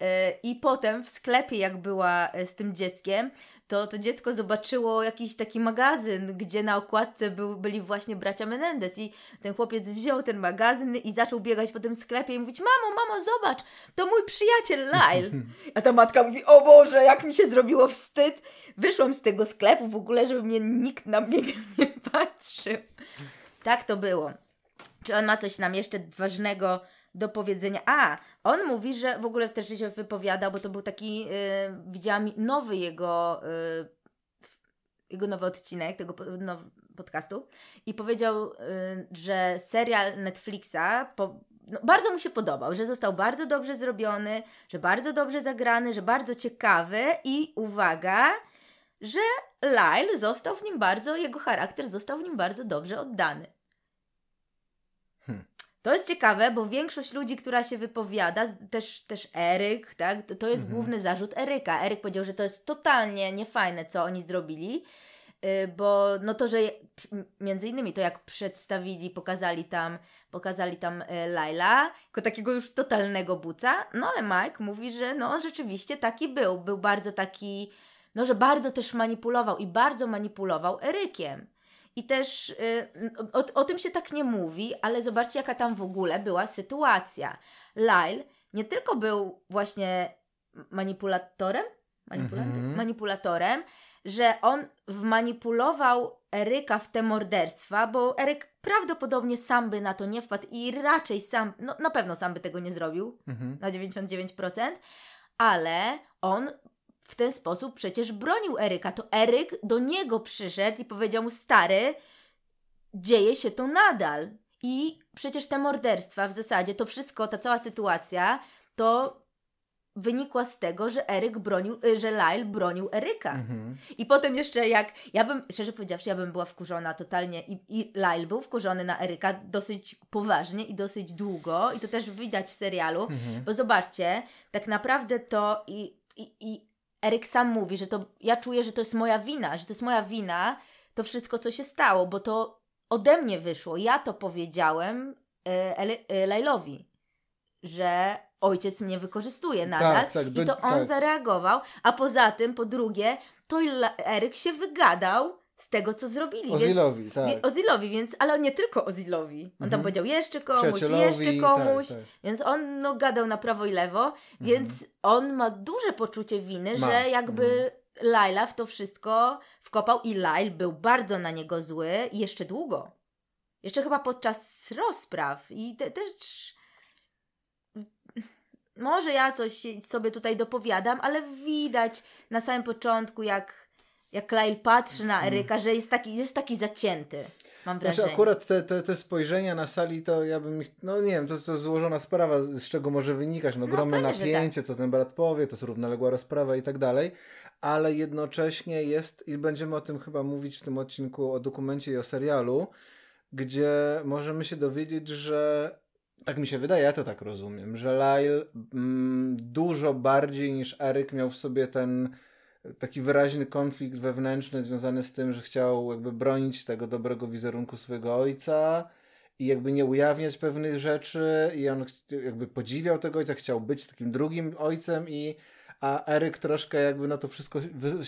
E, I potem w sklepie, jak była e, z tym dzieckiem, to to dziecko zobaczyło jakiś taki magazyn, gdzie na okładce był, byli właśnie bracia Menendez i ten chłopiec wziął ten magazyn i zaczął biegać po tym sklepie i mówić, mamo, mamo, zobacz, to mój przyjaciel Lyle. *laughs* A ta matka mówi, o Boże, jak mi się zrobiło wstyd. Wyszłam z tego sklepu w ogóle, żeby mnie nikt na mnie nie patrzy. Tak to było. Czy on ma coś nam jeszcze ważnego do powiedzenia? A, on mówi, że w ogóle też się wypowiadał, bo to był taki, yy, widziałam nowy jego, yy, jego nowy odcinek tego nowy podcastu i powiedział, yy, że serial Netflixa po, no, bardzo mu się podobał, że został bardzo dobrze zrobiony, że bardzo dobrze zagrany, że bardzo ciekawy i uwaga, że Lyle został w nim bardzo, jego charakter został w nim bardzo dobrze oddany. Hmm. To jest ciekawe, bo większość ludzi, która się wypowiada, też, też Eryk, tak, to, to jest mhm. główny zarzut Eryka. Eryk powiedział, że to jest totalnie niefajne, co oni zrobili, y, bo no to, że między innymi to, jak przedstawili, pokazali tam, pokazali tam y, Laila, jako takiego już totalnego buca, no ale Mike mówi, że no on rzeczywiście taki był, był bardzo taki no, że bardzo też manipulował i bardzo manipulował Erykiem. I też y, o, o, tym się tak nie mówi, ale zobaczcie, jaka tam w ogóle była sytuacja. Lyle nie tylko był właśnie manipulatorem, mm -hmm. manipulatorem, że on wmanipulował Eryka w te morderstwa, bo Eryk prawdopodobnie sam by na to nie wpadł i raczej sam, no na pewno sam by tego nie zrobił, mm -hmm. na 99%, ale on w ten sposób przecież bronił Eryka. To Eryk do niego przyszedł i powiedział mu: Stary, dzieje się to nadal. I przecież te morderstwa, w zasadzie to wszystko, ta cała sytuacja, to wynikła z tego, że Eryk bronił, y, że Lyle bronił Eryka. Mhm. I potem jeszcze jak, ja bym, szczerze powiedziawszy, ja bym była wkurzona totalnie i, i Lyle był wkurzony na Eryka dosyć poważnie i dosyć długo i to też widać w serialu, mhm. bo zobaczcie, tak naprawdę to i, i, i Eryk sam mówi, że to ja czuję, że to jest moja wina, że to jest moja wina, to wszystko, co się stało, bo to ode mnie wyszło. Ja to powiedziałem e, e, Lajlowi, że ojciec mnie wykorzystuje nadal tak, tak, i to on tak. zareagował, a poza tym, po drugie, to Eryk się wygadał z tego, co zrobili. Ozilowi, więc, tak. Ozilowi, więc, ale nie tylko Ozilowi. On mhm. tam powiedział jeszcze komuś, jeszcze tak, komuś, tak, tak. więc on no, gadał na prawo i lewo, mhm. więc on ma duże poczucie winy, ma. że jakby mhm. Laila w to wszystko wkopał i Lail był bardzo na niego zły jeszcze długo. Jeszcze chyba podczas rozpraw i te, też może ja coś sobie tutaj dopowiadam, ale widać na samym początku, jak jak Lyle patrzy na mm. Eryka, że jest taki, jest taki zacięty. Mam znaczy, wrażenie. Znaczy akurat te, te, te spojrzenia na sali, to ja bym ich, no nie wiem, to, to złożona sprawa, z czego może wynikać, no, gromne no, ogromne tak. napięcie, tak. co ten brat powie, to jest równoległa rozprawa i tak dalej, ale jednocześnie jest, i będziemy o tym chyba mówić w tym odcinku o dokumencie i o serialu, gdzie możemy się dowiedzieć, że tak mi się wydaje, ja to tak rozumiem, że Lyle mm, dużo bardziej niż Eryk miał w sobie ten taki wyraźny konflikt wewnętrzny związany z tym, że chciał jakby bronić tego dobrego wizerunku swojego ojca i jakby nie ujawniać pewnych rzeczy i on jakby podziwiał tego ojca, chciał być takim drugim ojcem i a Eryk troszkę jakby na to wszystko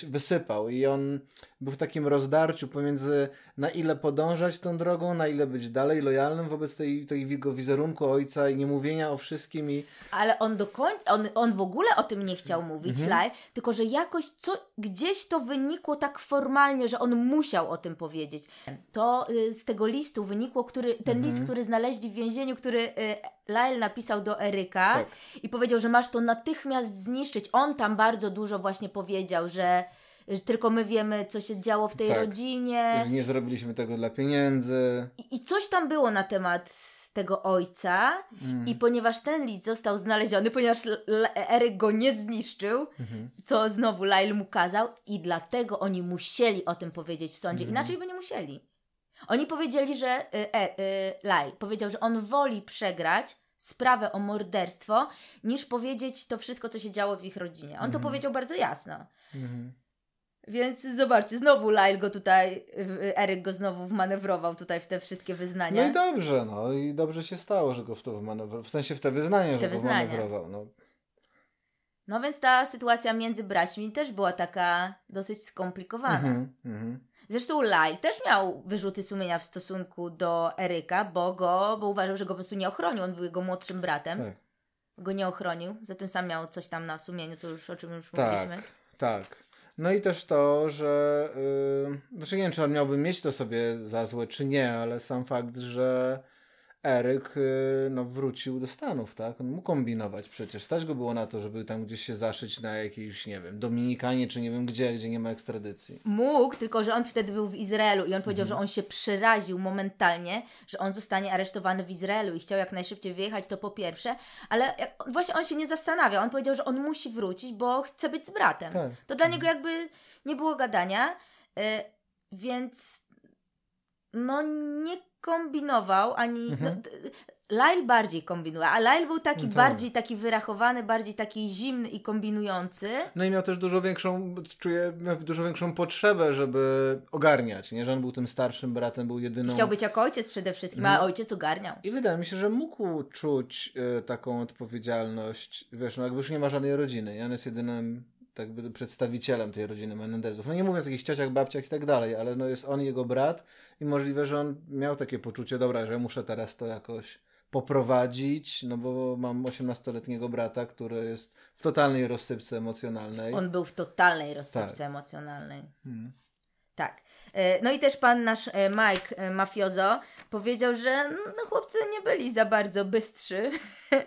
wysypał i on był w takim rozdarciu pomiędzy na ile podążać tą drogą, na ile być dalej lojalnym wobec tej, tej jego wizerunku ojca i nie mówienia o wszystkim. I... Ale on do końca, on, on w ogóle o tym nie chciał mówić, mhm. tylko że jakoś co, gdzieś to wynikło tak formalnie, że on musiał o tym powiedzieć. To y, z tego listu wynikło, który, ten mhm. list, który znaleźli w więzieniu, który y, Lyle napisał do Eryka tak. i powiedział, że masz to natychmiast zniszczyć. On tam bardzo dużo właśnie powiedział, że Y, że tylko my wiemy, co się działo w tej tak, rodzinie. Że nie zrobiliśmy tego dla pieniędzy. I, i coś tam było na temat tego ojca mm. i ponieważ ten list został znaleziony, ponieważ Eryk go nie zniszczył, mm-hmm. co znowu Lyle mu kazał i dlatego oni musieli o tym powiedzieć w sądzie, mm-hmm. inaczej by nie musieli. Oni powiedzieli, że y, e, y, Lyle powiedział, że on woli przegrać sprawę o morderstwo, niż powiedzieć to wszystko, co się działo w ich rodzinie. On mm-hmm. to mhm. powiedział bardzo jasno. Mhm. Więc zobaczcie, znowu Lyle go tutaj, Eryk go znowu wmanewrował tutaj w te wszystkie wyznania. No i dobrze, no i dobrze się stało, że go w to wmanewrował, w sensie w te wyznania, w te że wyznania. go wmanewrował. No. no więc ta sytuacja między braćmi też była taka dosyć skomplikowana. Mhm, mhm, Zresztą Lyle też miał wyrzuty sumienia w stosunku do Eryka, bo go, bo uważał, że go po prostu nie ochronił, on był jego młodszym bratem. Tak. Go nie ochronił, zatem sam miał coś tam na sumieniu, co już, o czym już tak, mówiliśmy. Tak, tak. No i też to, że yy, znaczy nie wiem, czy on miałby mieć to sobie za złe, czy nie, ale sam fakt, że Eryk y, no, wrócił do Stanów, tak? On mógł kombinować przecież. Stać go było na to, żeby tam gdzieś się zaszyć na jakiejś, nie wiem, Dominikanie czy nie wiem gdzie, gdzie nie ma ekstradycji. Mógł, tylko że on wtedy był w Izraelu i on powiedział, mhm. że on się przeraził momentalnie, że on zostanie aresztowany w Izraelu i chciał jak najszybciej wyjechać, to po pierwsze, ale właśnie on się nie zastanawiał. On powiedział, że on musi wrócić, bo chce być z bratem. Tak. To dla mhm. niego jakby nie było gadania, yy, więc no nie kombinował, ani. No, mhm. No, Lyle bardziej kombinuje, a Lyle był taki no tak. bardziej taki wyrachowany, bardziej taki zimny i kombinujący. No i miał też dużo większą, czuję, miał dużo większą potrzebę, żeby ogarniać, nie? Że on był tym starszym bratem, był jedyną... Chciał być jak ojciec przede wszystkim, a mhm. ojciec ogarniał. I wydaje mi się, że mógł czuć y, taką odpowiedzialność, wiesz, no jakby już nie ma żadnej rodziny, nie? On jest jedynym tak przedstawicielem tej rodziny Menendezów. No nie mówiąc o jakichś ciociach, babciach i tak dalej, ale no jest on jego brat i możliwe, że on miał takie poczucie, dobra, że muszę teraz to jakoś poprowadzić, no bo mam 18-letniego brata, który jest w totalnej rozsypce emocjonalnej. On był w totalnej rozsypce tak. emocjonalnej. Hmm. Tak. E, no i też pan nasz e, Mike e, Mafiozo powiedział, że mm, no chłopcy nie byli za bardzo bystrzy,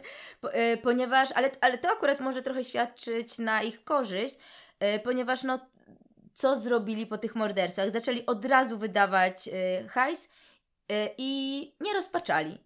*laughs* ponieważ, ale, ale to akurat może trochę świadczyć na ich korzyść, ponieważ no co zrobili po tych morderstwach? Zaczęli od razu wydawać hajs i nie rozpaczali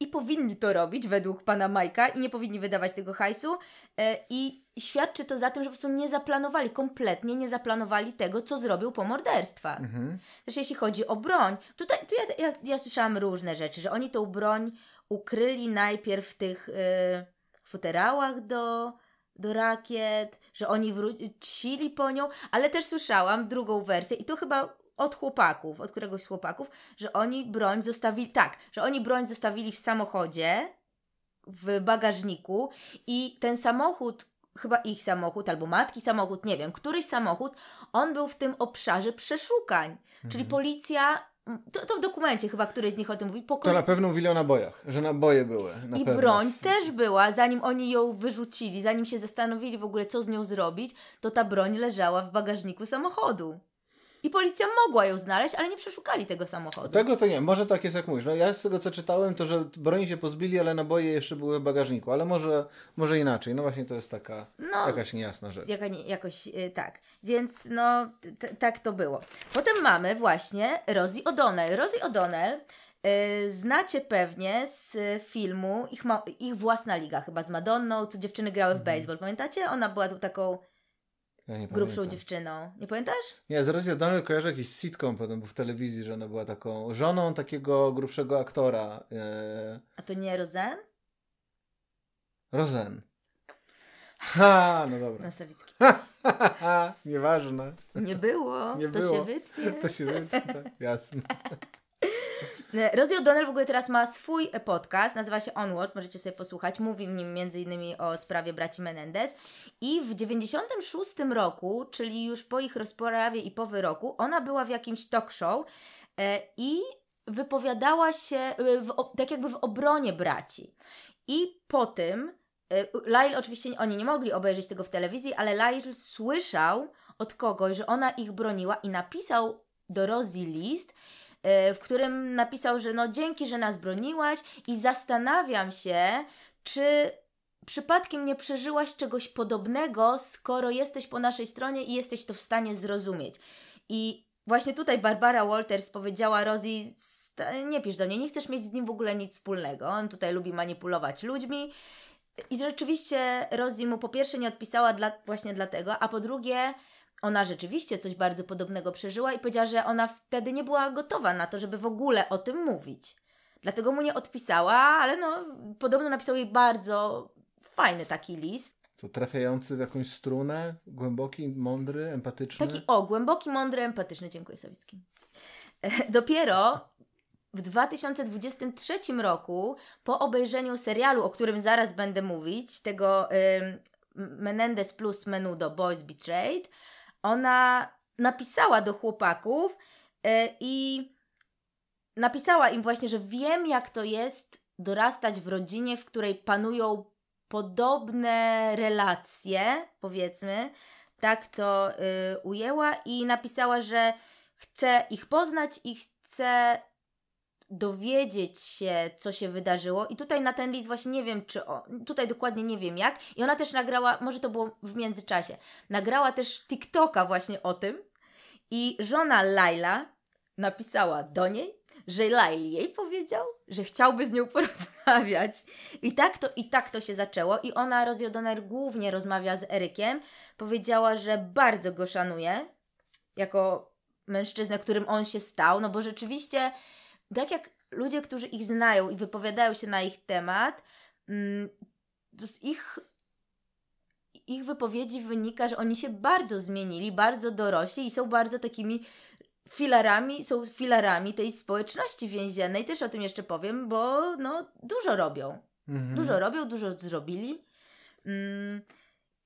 i powinni to robić według pana Majka i nie powinni wydawać tego hajsu e, i świadczy to za tym, że po prostu nie zaplanowali, kompletnie nie zaplanowali tego, co zrobił po morderstwach. Mhm. Też znaczy, jeśli chodzi o broń, tutaj tu ja, ja, ja, słyszałam różne rzeczy, że oni tą broń ukryli najpierw w tych yy, futerałach do, do rakiet, że oni wrócili po nią, ale też słyszałam drugą wersję i to chyba od chłopaków, od któregoś z chłopaków, że oni broń zostawili, tak, że oni broń zostawili w samochodzie, w bagażniku i ten samochód, chyba ich samochód albo matki samochód, nie wiem, któryś samochód, on był w tym obszarze przeszukań. Mhm. Czyli policja to, to, w dokumencie chyba któryś z nich o tym mówi. Poko- to na pewno mówili o nabojach, że naboje były. Na I pewno. broń też była, zanim oni ją wyrzucili, zanim się zastanowili w ogóle, co z nią zrobić, to ta broń leżała w bagażniku samochodu. I policja mogła ją znaleźć, ale nie przeszukali tego samochodu. Tego to nie, może tak jest jak mówisz. No, ja z tego co czytałem, to że broni się pozbili, ale naboje jeszcze były w bagażniku, ale może, może inaczej. No właśnie to jest taka no, jakaś niejasna rzecz. Jaka nie, jakoś yy, tak. Więc no tak to było. Potem mamy właśnie Rosie O'Donnell. Rosie O'Donnell y, Znacie pewnie z filmu ich, ich własna liga, chyba z Madonną, co dziewczyny grały w mhm. baseball. Pamiętacie? Ona była tu taką ja grubszą dziewczyną. Nie pamiętasz? Nie, z Rosie kojarzę jakiś sitcom potem, był w telewizji, że ona była taką żoną takiego grubszego aktora. E, A to nie Rozen? Rozen. Ha, no dobra. Nosowicki. Nieważne. Nie było. Nie to było. się wytnie. To się wytnie, tak, jasne. *laughs* E, Rosie O'Donnell w ogóle teraz ma swój podcast, nazywa się Onward, możecie sobie posłuchać. Mówi w nim między innymi o sprawie braci Menendez. I w 96 roku, czyli już po ich rozprawie i po wyroku, ona była w jakimś talk show e, i wypowiadała się e, w, tak jakby w obronie braci. I po tym Lyle oczywiście oni nie mogli obejrzeć tego w telewizji, ale Lyle słyszał od kogoś, że ona ich broniła i napisał do Rosie list E, w którym napisał, że no dzięki, że nas broniłaś i zastanawiam się, czy przypadkiem nie przeżyłaś czegoś podobnego, skoro jesteś po naszej stronie i jesteś to w stanie zrozumieć. I właśnie tutaj Barbara Walters powiedziała Rosie, nie pisz do niej, nie chcesz mieć z nim w ogóle nic wspólnego. On tutaj lubi manipulować ludźmi. I rzeczywiście Rosie mu po pierwsze nie odpisała dla, właśnie dlatego, a po drugie ona rzeczywiście coś bardzo podobnego przeżyła i powiedziała, że ona wtedy nie była gotowa na to, żeby w ogóle o tym mówić. Dlatego mu nie odpisała, ale no, podobno napisał jej bardzo fajny taki list. Co, trafiający w jakąś strunę? Głęboki, mądry, empatyczny? Taki, o, głęboki, mądry, empatyczny. Dziękuję, Sawicki. *laughs* dopiero w 2023 roku, po obejrzeniu serialu, o którym zaraz będę mówić, tego y, Menendez plus Menudo Boys Betrayed, ona napisała do chłopaków e, i napisała im właśnie, że wiem, jak to jest dorastać w rodzinie, w której panują podobne relacje, powiedzmy. Tak to y, ujęła i napisała, że chce ich poznać i chce dowiedzieć się, co się wydarzyło. I tutaj na ten list właśnie nie wiem, czy o, tutaj dokładnie nie wiem jak. I ona też nagrała, może to było w międzyczasie, nagrała też TikToka właśnie o tym. I żona Laila napisała do niej, że Lail jej powiedział, że chciałby z nią *laughs* porozmawiać. I tak to, i tak to się zaczęło. I ona, Rozjodoner, głównie rozmawia z Erykiem. Powiedziała, że bardzo go szanuje jako mężczyznę, którym on się stał, no bo rzeczywiście tak jak ludzie, którzy ich znają i wypowiadają się na ich temat, mm, z ich, ich wypowiedzi wynika, że oni się bardzo zmienili, bardzo dorośli i są bardzo takimi filarami, są filarami tej społeczności więziennej. Też o tym jeszcze powiem, bo no, dużo robią. Mhm. Dużo robią, dużo zrobili. Mm,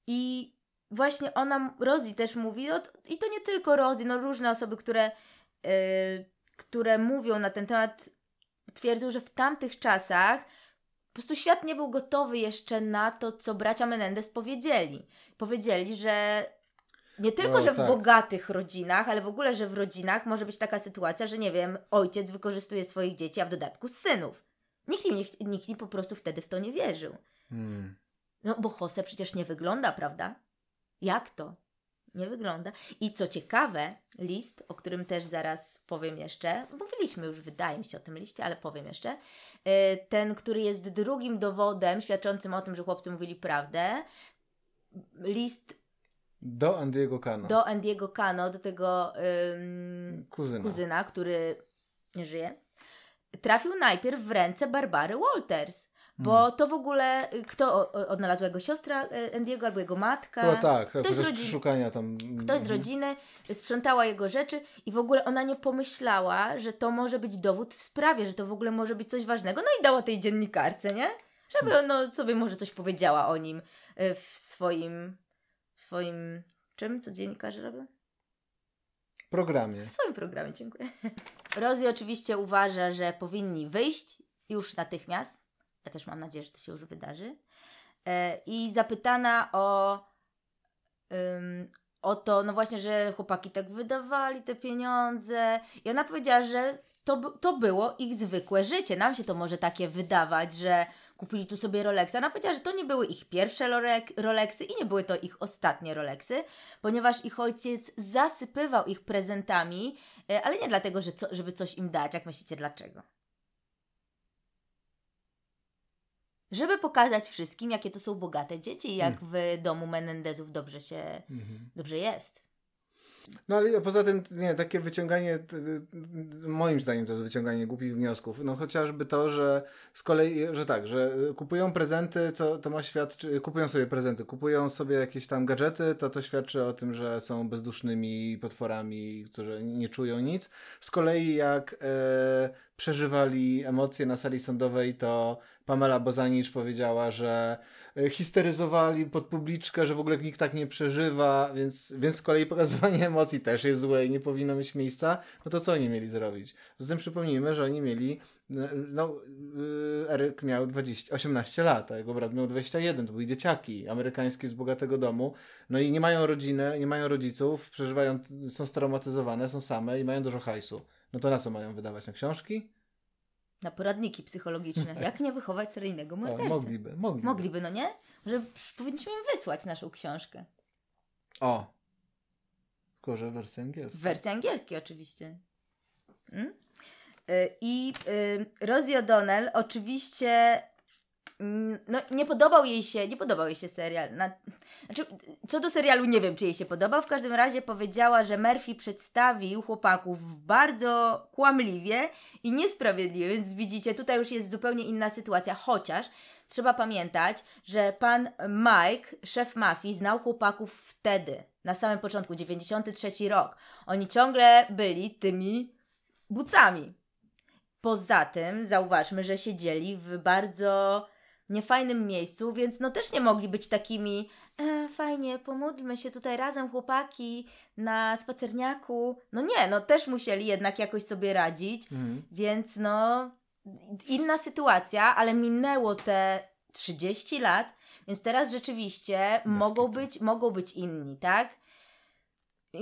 I właśnie ona, Rosie też mówi, no, i to nie tylko Rosie, no różne osoby, które... Yy, które mówią na ten temat, twierdzą, że w tamtych czasach po prostu świat nie był gotowy jeszcze na to, co bracia Menendez powiedzieli. Powiedzieli, że nie tylko, no, że w tak. bogatych rodzinach, ale w ogóle, że w rodzinach może być taka sytuacja, że nie wiem, ojciec wykorzystuje swoich dzieci, a w dodatku synów. Nikt im, nikt, nikt im po prostu wtedy w to nie wierzył. Hmm. No bo Jose przecież nie wygląda, prawda? Jak to? nie wygląda. I co ciekawe, list, o którym też zaraz powiem jeszcze, mówiliśmy już, wydaje mi się, o tym liście, ale powiem jeszcze, y, ten, który jest drugim dowodem świadczącym o tym, że chłopcy mówili prawdę, list do Andiego Cano. Do Andiego Cano, do tego ym, kuzyna. kuzyna, który nie żyje, trafił najpierw w ręce Barbary Walters bo mm. to w ogóle, y, kto odnalazł jego siostra y, Andiego albo jego matka? Chyba tak, ktoś z rodziny, tam. Ktoś z mhm. rodziny sprzątała jego rzeczy i w ogóle ona nie pomyślała, że to może być dowód w sprawie, że to w ogóle może być coś ważnego. No i dała tej dziennikarce, nie? Żeby ono hmm. sobie może coś powiedziała o nim y, w swoim, w swoim czym, co dziennikarze robią? Programie. W swoim programie, dziękuję. *laughs* Rosie oczywiście uważa, że powinni wyjść już natychmiast, ja też mam nadzieję, że to się już wydarzy. E, I zapytana o, o to, no właśnie, że chłopaki tak wydawali te pieniądze. I ona powiedziała, że to, to było ich zwykłe życie. Nam się to może takie wydawać, że kupili tu sobie Rolexa. Ona powiedziała, że to nie były ich pierwsze Rolexy i nie były to ich ostatnie Rolexy, ponieważ ich ojciec zasypywał ich prezentami, e, ale nie dlatego, że co, żeby coś im dać. Jak myślicie, dlaczego? żeby pokazać wszystkim, jakie to są bogate dzieci jak mm. w domu Menendezów dobrze się, mm -hmm. dobrze jest. No ale poza tym, nie, takie wyciąganie, moim zdaniem to jest wyciąganie głupich wniosków. No chociażby to, że z kolei, że tak, że y, kupują prezenty, co to ma świadczy, kupują sobie prezenty, kupują sobie jakieś tam gadżety, to to świadczy o tym, że są bezdusznymi potworami, którzy nie czują nic. Z kolei jak e, przeżywali emocje na sali sądowej, to Pamela Bozanicz powiedziała, że e, histeryzowali pod publiczkę, że w ogóle nikt tak nie przeżywa, więc, więc z kolei pokazywanie emocji też jest złe i nie powinno mieć miejsca. No to co oni mieli zrobić? Zatem przypomnijmy, że oni mieli, e, no e, Eryk miał 20, 18 lat, a jego brat miał 21, to byli dzieciaki amerykańskie z bogatego domu, no i nie mają rodziny, nie mają rodziców, przeżywają, są straumatyzowane, są same i mają dużo hajsu. No to na co mają wydawać? Na książki? Na poradniki psychologiczne. Jak nie wychować seryjnego *laughs* mordercy? O, mogliby, mogliby. Mogliby, no nie? Może powinniśmy im wysłać naszą książkę. O! Tylko, że wersja angielska. Wersja oczywiście. Hmm? I y, Rosie O'Donnell oczywiście Mm, no, nie podobał jej się, nie podobał jej się serial. Na, znaczy, co do serialu nie wiem, czy jej się podobał. W każdym razie powiedziała, że Murphy przedstawił chłopaków bardzo kłamliwie i niesprawiedliwie, więc widzicie, tutaj już jest zupełnie inna sytuacja, chociaż trzeba pamiętać, że pan Mike, szef mafii, znał chłopaków wtedy, na samym początku, 93 rok. Oni ciągle byli tymi bucami. Poza tym zauważmy, że siedzieli w bardzo niefajnym miejscu, więc no też nie mogli być takimi e, fajnie, pomódlmy się tutaj razem chłopaki na spacerniaku. No nie, no też musieli jednak jakoś sobie radzić, mhm. więc no inna sytuacja, ale minęło te 30 lat, więc teraz rzeczywiście mogą być, mogą być inni, tak?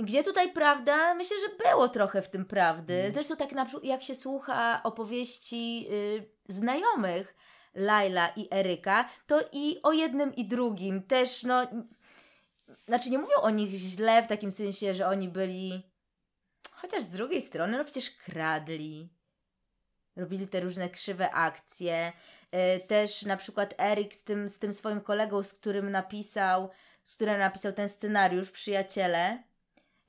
Gdzie tutaj prawda? Myślę, że było trochę w tym prawdy. Mm. Zresztą tak na, jak się słucha opowieści yy, znajomych, Laila i Eryka, to i o jednym i drugim też, no. Znaczy, nie mówią o nich źle w takim sensie, że oni byli. Chociaż z drugiej strony, no przecież kradli. Robili te różne krzywe akcje. E, też na przykład Eryk z tym, z tym swoim kolegą, z którym napisał, z którym napisał ten scenariusz, przyjaciele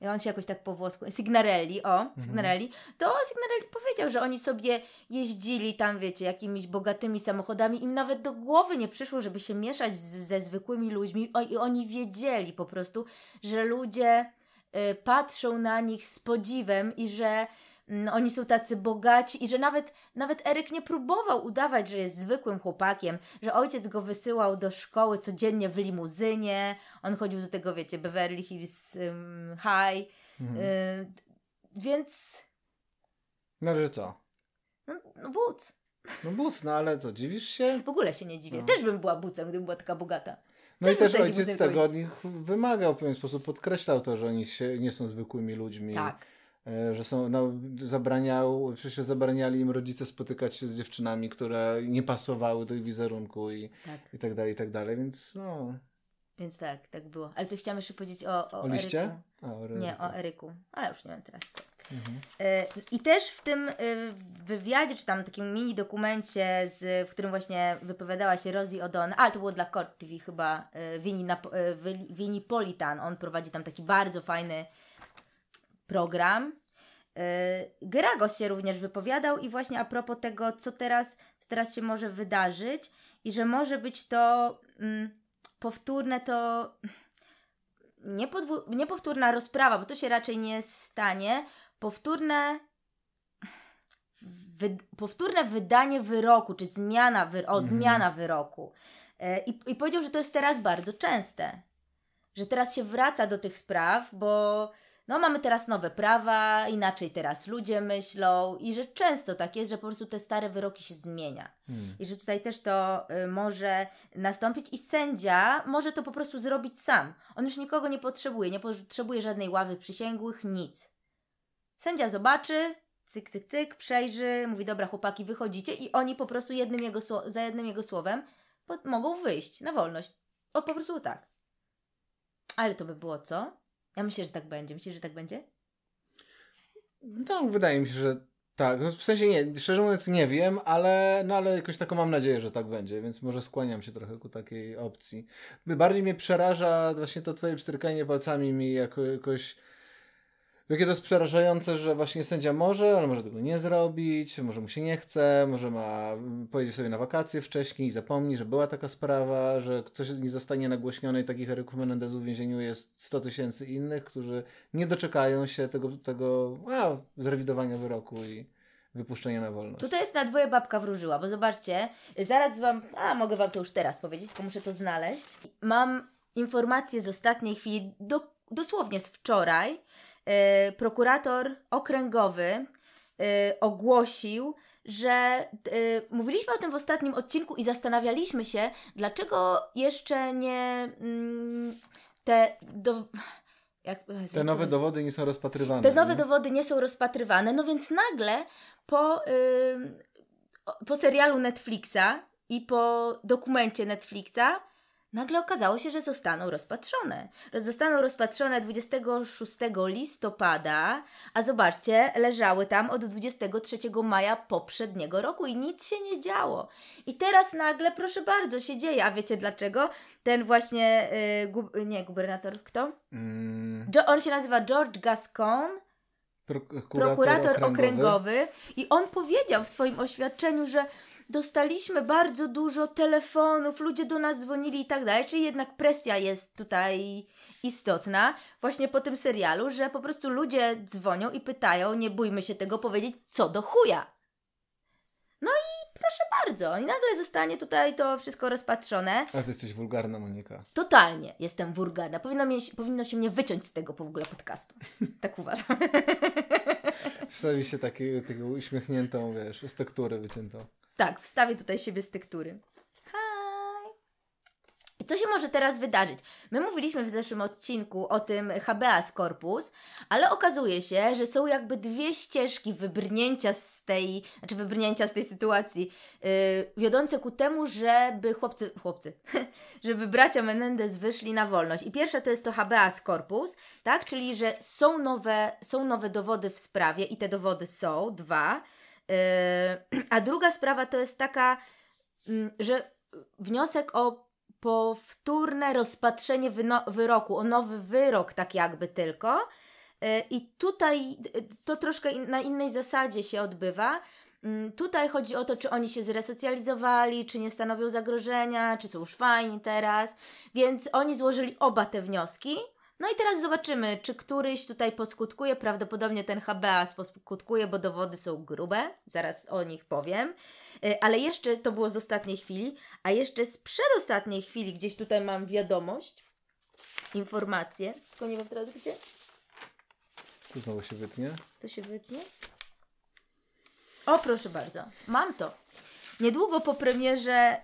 on się jakoś tak po włosku, Signarelli, o, mhm. Signorelli, to Signarelli powiedział, że oni sobie jeździli tam, wiecie, jakimiś bogatymi samochodami, im nawet do głowy nie przyszło, żeby się mieszać z, ze zwykłymi ludźmi o, i oni wiedzieli po prostu, że ludzie y, patrzą na nich z podziwem i że Mm, oni są tacy bogaci i że nawet, nawet Eryk nie próbował udawać, że jest zwykłym chłopakiem, że ojciec go wysyłał do szkoły codziennie w limuzynie, on chodził do tego, wiecie, Beverly Hills um, High, mhm. y, więc... No, że co? No, no but. No but, no ale co, dziwisz się? W ogóle się nie dziwię, no. też bym była bucem, gdybym była taka bogata. No też i też ojciec tego od nich wymagał w pewien sposób, podkreślał to, że oni się, nie są zwykłymi ludźmi. Tak E, że są, no, zabraniał, przecież zabraniali im rodzice spotykać się z dziewczynami, które nie pasowały do ich wizerunku i tak, i tak dalej, i tak dalej, więc no. Więc tak, tak było. Ale co chciałam jeszcze powiedzieć o, o, o liście? Eryku. o nie, o Eryku, ale już nie wiem teraz co. Mhm. E, I też w tym e, wywiadzie, czy tam takim mini dokumencie, z, w którym właśnie wypowiadała się Rosie O'Donnell, ale to było dla Court TV chyba, Vinnie Politan, on prowadzi tam taki bardzo fajny program. Y, Gragos się również wypowiadał i właśnie a propos tego, co teraz, co teraz się może wydarzyć i że może być to mm, powtórne to niepowtórna rozprawa, bo to się raczej nie stanie, powtórne wy, powtórne wydanie wyroku, czy zmiana, o, mhm. zmiana wyroku. Y, I, I powiedział, że to jest teraz bardzo częste, że teraz się wraca do tych spraw, bo no mamy teraz nowe prawa, inaczej teraz ludzie myślą i że często tak jest, że po prostu te stare wyroki się zmienia. Hmm. I że tutaj też to y, może nastąpić i sędzia może to po prostu zrobić sam. On już nikogo nie potrzebuje, nie potrzebuje żadnej ławy przysięgłych, nic. Sędzia zobaczy, cyk, cyk, cyk, przejrzy, mówi dobra chłopaki wychodzicie i oni po prostu jednym jego za jednym jego słowem mogą wyjść na wolność. O, po prostu tak. Ale to by było co? Ja myślę, że tak będzie. Myślę, że tak będzie? No, tak, wydaje mi się, że tak. No w sensie nie, szczerze mówiąc nie wiem, ale, no, ale jakoś taką mam nadzieję, że tak będzie, więc może skłaniam się trochę ku takiej opcji. Bardziej mnie przeraża właśnie to twoje pstrykanie palcami mi jako, jakoś Jakie to jest przerażające, że właśnie sędzia może, ale może tego nie zrobić, może mu się nie chce, może ma pojedzie sobie na wakacje wcześniej i zapomni, że była taka sprawa, że coś nie zostanie nagłośnione i takich Eryków Menendezu w więzieniu jest 100 tysięcy innych, którzy nie doczekają się tego, tego a, zrewidowania wyroku i wypuszczenia na wolność. Tutaj jest na dwoje babka wróżyła, bo zobaczcie, zaraz wam, a mogę wam to już teraz powiedzieć, tylko muszę to znaleźć. Mam informację z ostatniej chwili, do, dosłownie z wczoraj, E, prokurator okręgowy e, ogłosił, że e, mówiliśmy o tym w ostatnim odcinku i zastanawialiśmy się, dlaczego jeszcze nie mm, te do, jak, te nowe dowody nie są rozpatrywane. Te nowe nie? dowody nie są rozpatrywane, no więc nagle po, po serialu Netflixa i po dokumencie Netflixa nagle okazało się, że zostaną rozpatrzone. Zostaną rozpatrzone 26 listopada, a zobaczcie, leżały tam od 23 maja poprzedniego roku i nic się nie działo. I teraz nagle, proszę bardzo, się dzieje. A wiecie dlaczego? Ten właśnie, yy, nie, gubernator, kto? Mm. on się nazywa George Gascon. Prokurator, prokurator okręgowy. okręgowy. I on powiedział w swoim oświadczeniu, że dostaliśmy bardzo dużo telefonów, ludzie do nas dzwonili i tak dalej, czyli jednak presja jest tutaj istotna właśnie po tym serialu, że po prostu ludzie dzwonią i pytają, nie bójmy się tego powiedzieć, co do chuja. No i proszę bardzo, i nagle zostanie tutaj to wszystko rozpatrzone. Ale ty jesteś wulgarna, Monika. Totalnie jestem wulgarna. Powinno, mnie, powinno się mnie wyciąć z tego w ogóle podcastu. *laughs* Tak uważam. Wstawi się taką uśmiechniętą, wiesz, z tektury wyciętą. Tak, wstawię tutaj siebie z tektury. Hi! I co się może teraz wydarzyć? My mówiliśmy w zeszłym odcinku o tym habeas corpus, ale okazuje się, że są jakby dwie ścieżki wybrnięcia z tej, znaczy wybrnięcia z tej sytuacji, yy, wiodące ku temu, żeby chłopcy, chłopcy, *laughs* żeby bracia Menendez wyszli na wolność. I pierwsza to jest to habeas corpus, tak? Czyli, że są nowe, są nowe dowody w sprawie i te dowody są, dwa – Yy, *clears throat* a druga sprawa to jest taka, mm, że wniosek o powtórne rozpatrzenie wyroku, o nowy wyrok, tak jakby tylko. Yy, I tutaj yy, to troszkę na innej zasadzie się odbywa. Mm, tutaj chodzi o to, czy oni się zresocjalizowali, czy nie stanowią zagrożenia, czy są już fajni teraz. Więc oni złożyli oba te wnioski. No i teraz zobaczymy, czy któryś tutaj poskutkuje. Prawdopodobnie ten habeas poskutkuje, bo dowody są grube. Zaraz o nich powiem. E, ale jeszcze to było z ostatniej chwili, a jeszcze z przedostatniej chwili, gdzieś tutaj mam wiadomość, informację. Tylko nie wiem teraz gdzie. Tu znowu się wytnie. To się wytnie. O, proszę bardzo, mam to. Niedługo po premierze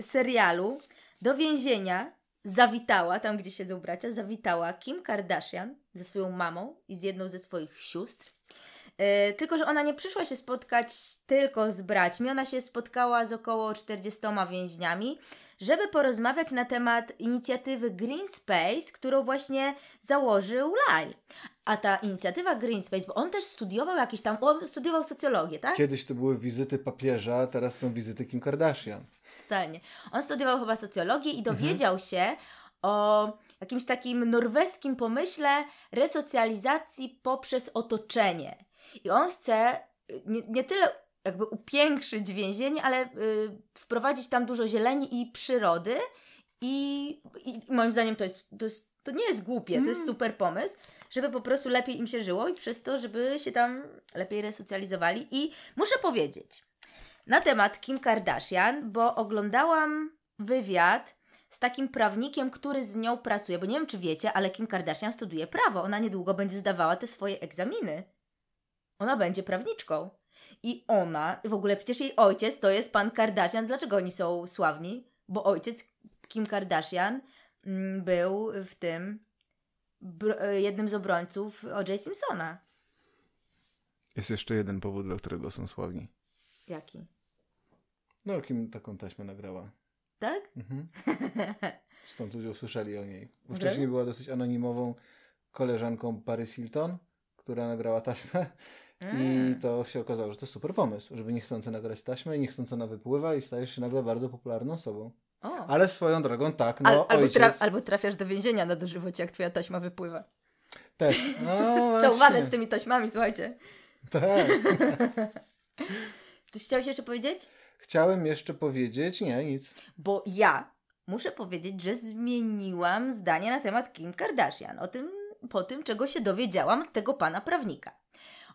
y, serialu do więzienia zawitała, tam gdzie siedzą bracia, zawitała Kim Kardashian ze swoją mamą i z jedną ze swoich sióstr. E, tylko, że ona nie przyszła się spotkać tylko z braćmi, ona się spotkała z około 40 więźniami, żeby porozmawiać na temat inicjatywy Green Space, którą właśnie założył Lyle. A ta inicjatywa Green Space, bo on też studiował jakieś tam, on studiował socjologię, tak? Kiedyś to były wizyty papieża, teraz są wizyty Kim Kardashian. Totalnie. On studiował chyba socjologię i mhm. dowiedział mhm. się o jakimś takim norweskim pomyśle resocjalizacji poprzez otoczenie. I on chce y, nie, nie tyle jakby upiększyć więzienie, ale y, wprowadzić tam dużo zieleni i przyrody. I, i moim zdaniem to jest, to jest, to nie jest głupie, mm. to jest mm. super pomysł, żeby po prostu lepiej im się żyło i przez to, żeby się tam lepiej resocjalizowali. I muszę powiedzieć, na temat Kim Kardashian, bo oglądałam wywiad z takim prawnikiem, który z nią pracuje, bo nie wiem czy wiecie, ale Kim Kardashian studiuje prawo. Ona niedługo będzie zdawała te swoje egzaminy. Ona będzie prawniczką. I ona, w ogóle przecież jej ojciec to jest pan Kardashian. Dlaczego oni są sławni? Bo ojciec Kim Kardashian mm, był w tym e, jednym z obrońców O.J. Simpsona. Jest jeszcze jeden powód, dla którego są sławni. Jaki? No, kim taką taśmę nagrała. Tak? Mhm. Stąd *laughs* ludzie usłyszeli o niej. Wcześniej była dosyć anonimową koleżanką Paris Hilton, która nagrała taśmę. I mm. to się okazało, że to super pomysł, żeby niechcący nagrać taśmę i niechcący ona wypływa i stajesz się nagle bardzo popularną osobą. O. Ale swoją drogą tak, no Al, albo, ojciec... traf, albo trafiasz do więzienia na dożywocie, jak twoja taśma wypływa. Też. Tak. *laughs* No, Trzeba uważać z tymi taśmami, słuchajcie. Tak. *laughs* Coś chciałeś jeszcze powiedzieć? Chciałem jeszcze powiedzieć, nie, nic. Bo ja muszę powiedzieć, że zmieniłam zdanie na temat Kim Kardashian, o tym, po tym, czego się dowiedziałam od tego pana prawnika.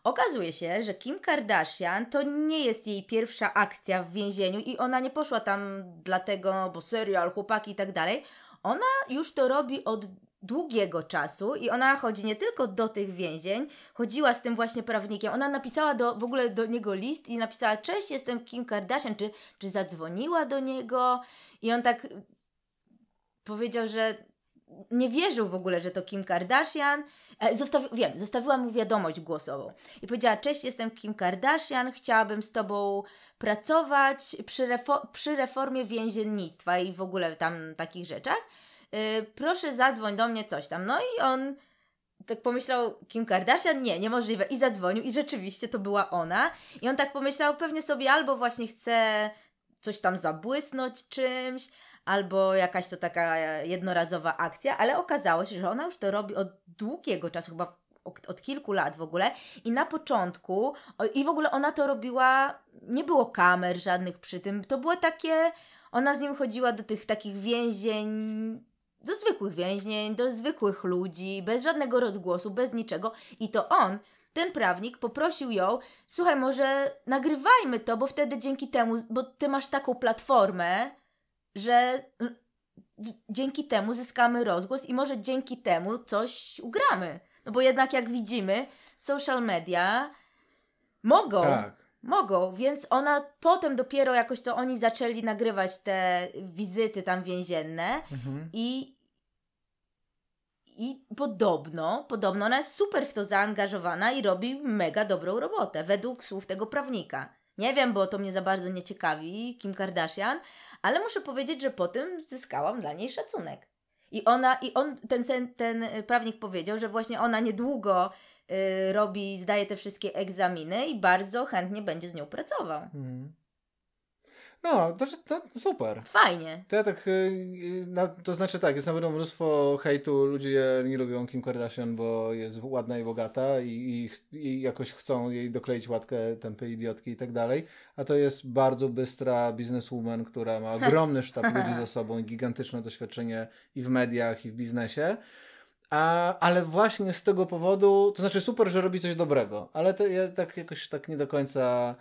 Okazuje się, że Kim Kardashian to nie jest jej pierwsza akcja w więzieniu i ona nie poszła tam dlatego, bo serial, chłopaki i tak dalej. Ona już to robi od długiego czasu i ona chodzi nie tylko do tych więzień, chodziła z tym właśnie prawnikiem. Ona napisała do, w ogóle do niego list i napisała: Cześć, jestem Kim Kardashian, czy, czy zadzwoniła do niego? I on tak powiedział, że nie wierzył w ogóle, że to Kim Kardashian. E, zostawi, wiem, zostawiła mu wiadomość głosową i powiedziała: Cześć, jestem Kim Kardashian, chciałabym z tobą pracować przy, refo- przy reformie więziennictwa i w ogóle tam takich rzeczach. Y, proszę zadzwoń do mnie coś tam. No i on tak pomyślał Kim Kardashian, nie, niemożliwe. I zadzwonił i rzeczywiście to była ona. I on tak pomyślał pewnie sobie albo właśnie chce coś tam zabłysnąć czymś, albo jakaś to taka jednorazowa akcja, ale okazało się, że ona już to robi od długiego czasu, chyba od kilku lat w ogóle i na początku i w ogóle ona to robiła, nie było kamer żadnych przy tym, to było takie, ona z nim chodziła do tych takich więzień do zwykłych więźnień, do zwykłych ludzi, bez żadnego rozgłosu, bez niczego. I to on, ten prawnik, poprosił ją, słuchaj, może nagrywajmy to, bo wtedy dzięki temu, bo ty masz taką platformę, że mm, dzięki temu zyskamy rozgłos i może dzięki temu coś ugramy. No bo jednak jak widzimy, social media mogą tak. Mogą, więc ona potem dopiero jakoś to oni zaczęli nagrywać te wizyty tam więzienne mhm. i, i podobno, podobno ona jest super w to zaangażowana i robi mega dobrą robotę, według słów tego prawnika. Nie wiem, bo to mnie za bardzo nie ciekawi, Kim Kardashian, ale muszę powiedzieć, że po tym zyskałam dla niej szacunek. I ona, i on, ten, ten y, prawnik powiedział, że właśnie ona niedługo Y, robi, zdaje te wszystkie egzaminy i bardzo chętnie będzie z nią pracował. Mhm. No, to, to super. Fajnie. To ja tak, y, y, to znaczy tak, jest na pewno mnóstwo hejtu, ludzie nie lubią Kim Kardashian, bo jest ładna i bogata i, i, i jakoś chcą jej dokleić łatkę tępy idiotki i tak dalej, a to jest bardzo bystra bizneswoman, która ma *laughs* ogromny sztab ludzi za sobą i gigantyczne doświadczenie i w mediach, i w biznesie. A, ale właśnie z tego powodu, to znaczy super, że robi coś dobrego, ale to, ja tak jakoś tak nie do końca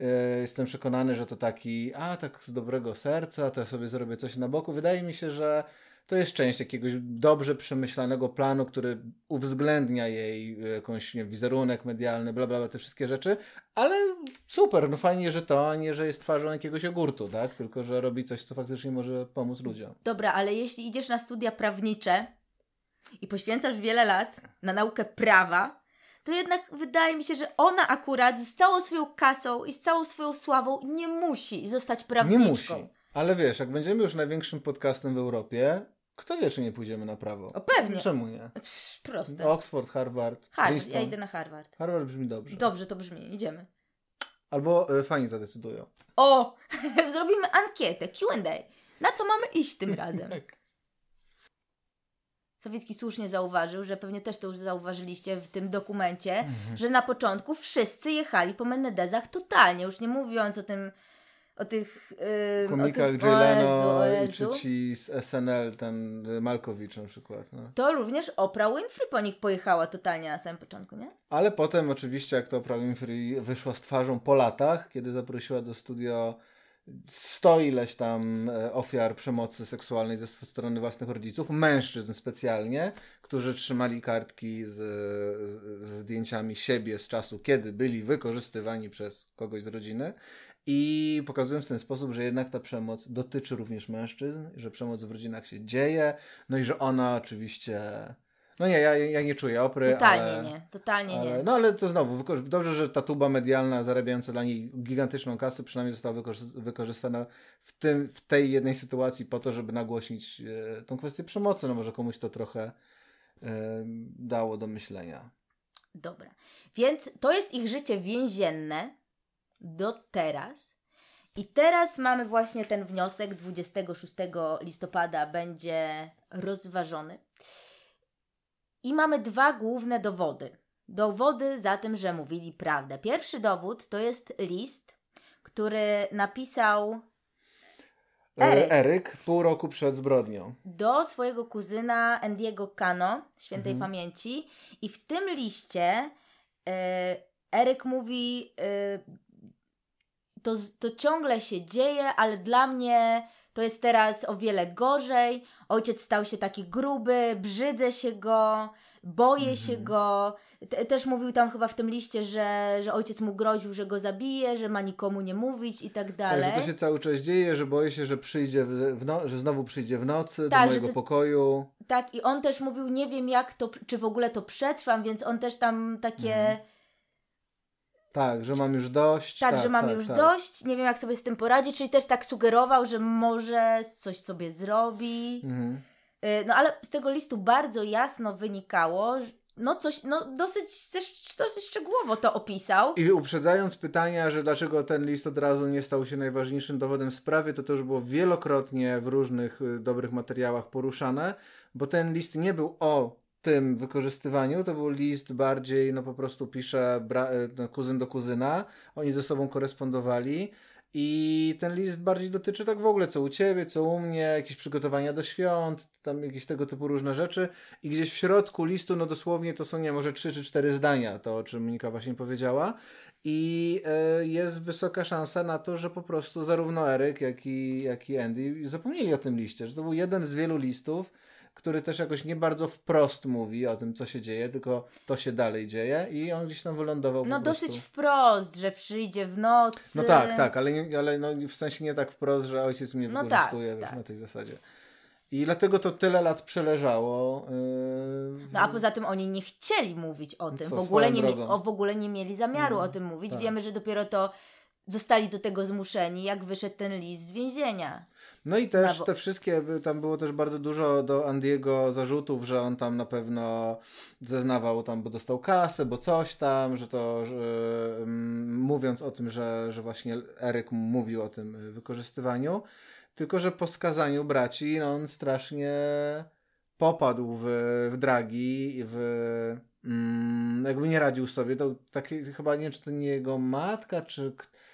yy, jestem przekonany, że to taki, a tak z dobrego serca, to ja sobie zrobię coś na boku. Wydaje mi się, że to jest część jakiegoś dobrze przemyślanego planu, który uwzględnia jej e, jakąś nie, wizerunek medialny, bla, bla, bla, te wszystkie rzeczy, ale super, no fajnie, że to, a nie, że jest twarzą jakiegoś ogórtu, tak? Tylko, że robi coś, co faktycznie może pomóc ludziom. Dobra, ale jeśli idziesz na studia prawnicze, i poświęcasz wiele lat na naukę prawa, to jednak wydaje mi się, że ona akurat z całą swoją kasą i z całą swoją sławą nie musi zostać prawniczką. Nie musi. Ale wiesz, jak będziemy już największym podcastem w Europie, kto wie, czy nie pójdziemy na prawo? O pewnie. Czemu nie? Proste. Oxford, Harvard. Harvard, ja idę na Harvard. Harvard brzmi dobrze. Dobrze to brzmi, idziemy. Albo y, fani zadecydują. O! *laughs* Zrobimy ankietę, QA. Na co mamy iść tym *laughs* razem? tak. Sowiecki słusznie zauważył, że pewnie też to już zauważyliście w tym dokumencie, mhm. że na początku wszyscy jechali po Menedezach totalnie, już nie mówiąc o tym o tych... Yy, Komikach o tym, Jay Leno czy ci z SNL, ten Malkowicz na przykład. No. To również Oprah Winfrey po nich pojechała totalnie na samym początku, nie? Ale potem oczywiście, jak to Oprah Winfrey wyszła z twarzą po latach, kiedy zaprosiła do studio sto ileś tam e, ofiar przemocy seksualnej ze strony własnych rodziców, mężczyzn specjalnie, którzy trzymali kartki z, z, zdjęciami siebie z czasu, kiedy byli wykorzystywani przez kogoś z rodziny. I pokazują w ten sposób, że jednak ta przemoc dotyczy również mężczyzn, że przemoc w rodzinach się dzieje, no i że ona oczywiście no nie, ja, ja nie czuję opry. Totalnie ale, nie, totalnie ale, nie. No ale to znowu, dobrze, że ta tuba medialna zarabiająca dla niej gigantyczną kasę przynajmniej została wykorzystana w, tym, w tej jednej sytuacji po to, żeby nagłośnić e, tą kwestię przemocy. No może komuś to trochę e, dało do myślenia. Dobra, więc to jest ich życie więzienne do teraz. I teraz mamy właśnie ten wniosek 26 listopada będzie rozważony. I mamy dwa główne dowody. Dowody za tym, że mówili prawdę. Pierwszy dowód to jest list, który napisał e, Eryk. pół roku przed zbrodnią. Do swojego kuzyna Andiego Cano, świętej mhm. pamięci. I w tym liście yy, Eryk mówi: e, to, to ciągle się dzieje, ale dla mnie to jest teraz o wiele gorzej, ojciec stał się taki gruby, brzydzę się go, boję mhm. się go. Też mówił tam chyba w tym liście, że, że ojciec mu groził, że go zabije, że ma nikomu nie mówić i tak dalej. Tak, że to się cały czas dzieje, że boję się, że przyjdzie, w no- że znowu przyjdzie w nocy tak, do mojego to... pokoju. Tak, i on też mówił, nie wiem jak to, czy w ogóle to przetrwam, więc on też tam takie... Mhm tak, że mam już dość. Tak, tak że mam tak, już tak. dość, nie wiem jak sobie z tym poradzi, czyli też tak sugerował, że może coś sobie zrobi. Mhm. Y, no ale z tego listu bardzo jasno wynikało, no coś, no dosyć, dosyć szczegółowo to opisał. I uprzedzając pytania, że dlaczego ten list od razu nie stał się najważniejszym dowodem sprawy, to to już było wielokrotnie w różnych y, dobrych materiałach poruszane, bo ten list nie był o tym wykorzystywaniu to był list bardziej, no po prostu pisze e, no, kuzyn do kuzyna, oni ze sobą korespondowali. I ten list bardziej dotyczy tak w ogóle, co u ciebie, co u mnie, jakieś przygotowania do świąt, tam jakieś tego typu różne rzeczy. I gdzieś w środku listu, no dosłownie to są nie może trzy czy cztery zdania, to o czym Monika właśnie powiedziała. I y, jest wysoka szansa na to, że po prostu zarówno Eryk, jak i, jak i Andy zapomnieli o tym liście, że to był jeden z wielu listów, który też jakoś nie bardzo wprost mówi o tym, co się dzieje, tylko to się dalej dzieje i on gdzieś tam wylądował. No dosyć prostu. wprost, że przyjdzie w nocy. No tak, tak, ale, nie, ale no, w sensie nie tak wprost, że ojciec mnie no tak, wykorzystuje tak, tak. na tej zasadzie. I dlatego to tyle lat przeleżało. Yy... No a poza tym oni nie chcieli mówić o tym. Co, w, ogóle nie, drogą. o, w ogóle nie mieli zamiaru mm, o tym mówić. Tak. Wiemy, że dopiero to zostali do tego zmuszeni, jak wyszedł ten list z więzienia. No i też te wszystkie, tam było też bardzo dużo do Andiego zarzutów, że on tam na pewno zeznawał tam, bo dostał kasę, bo coś tam, że to że, mm, mówiąc o tym, że, że właśnie Eryk mówił o tym y, wykorzystywaniu, tylko że po skazaniu braci no on strasznie popadł w, w dragi, w mm, jakby nie radził sobie, to taki chyba nie wiem, czy to nie jego matka, czy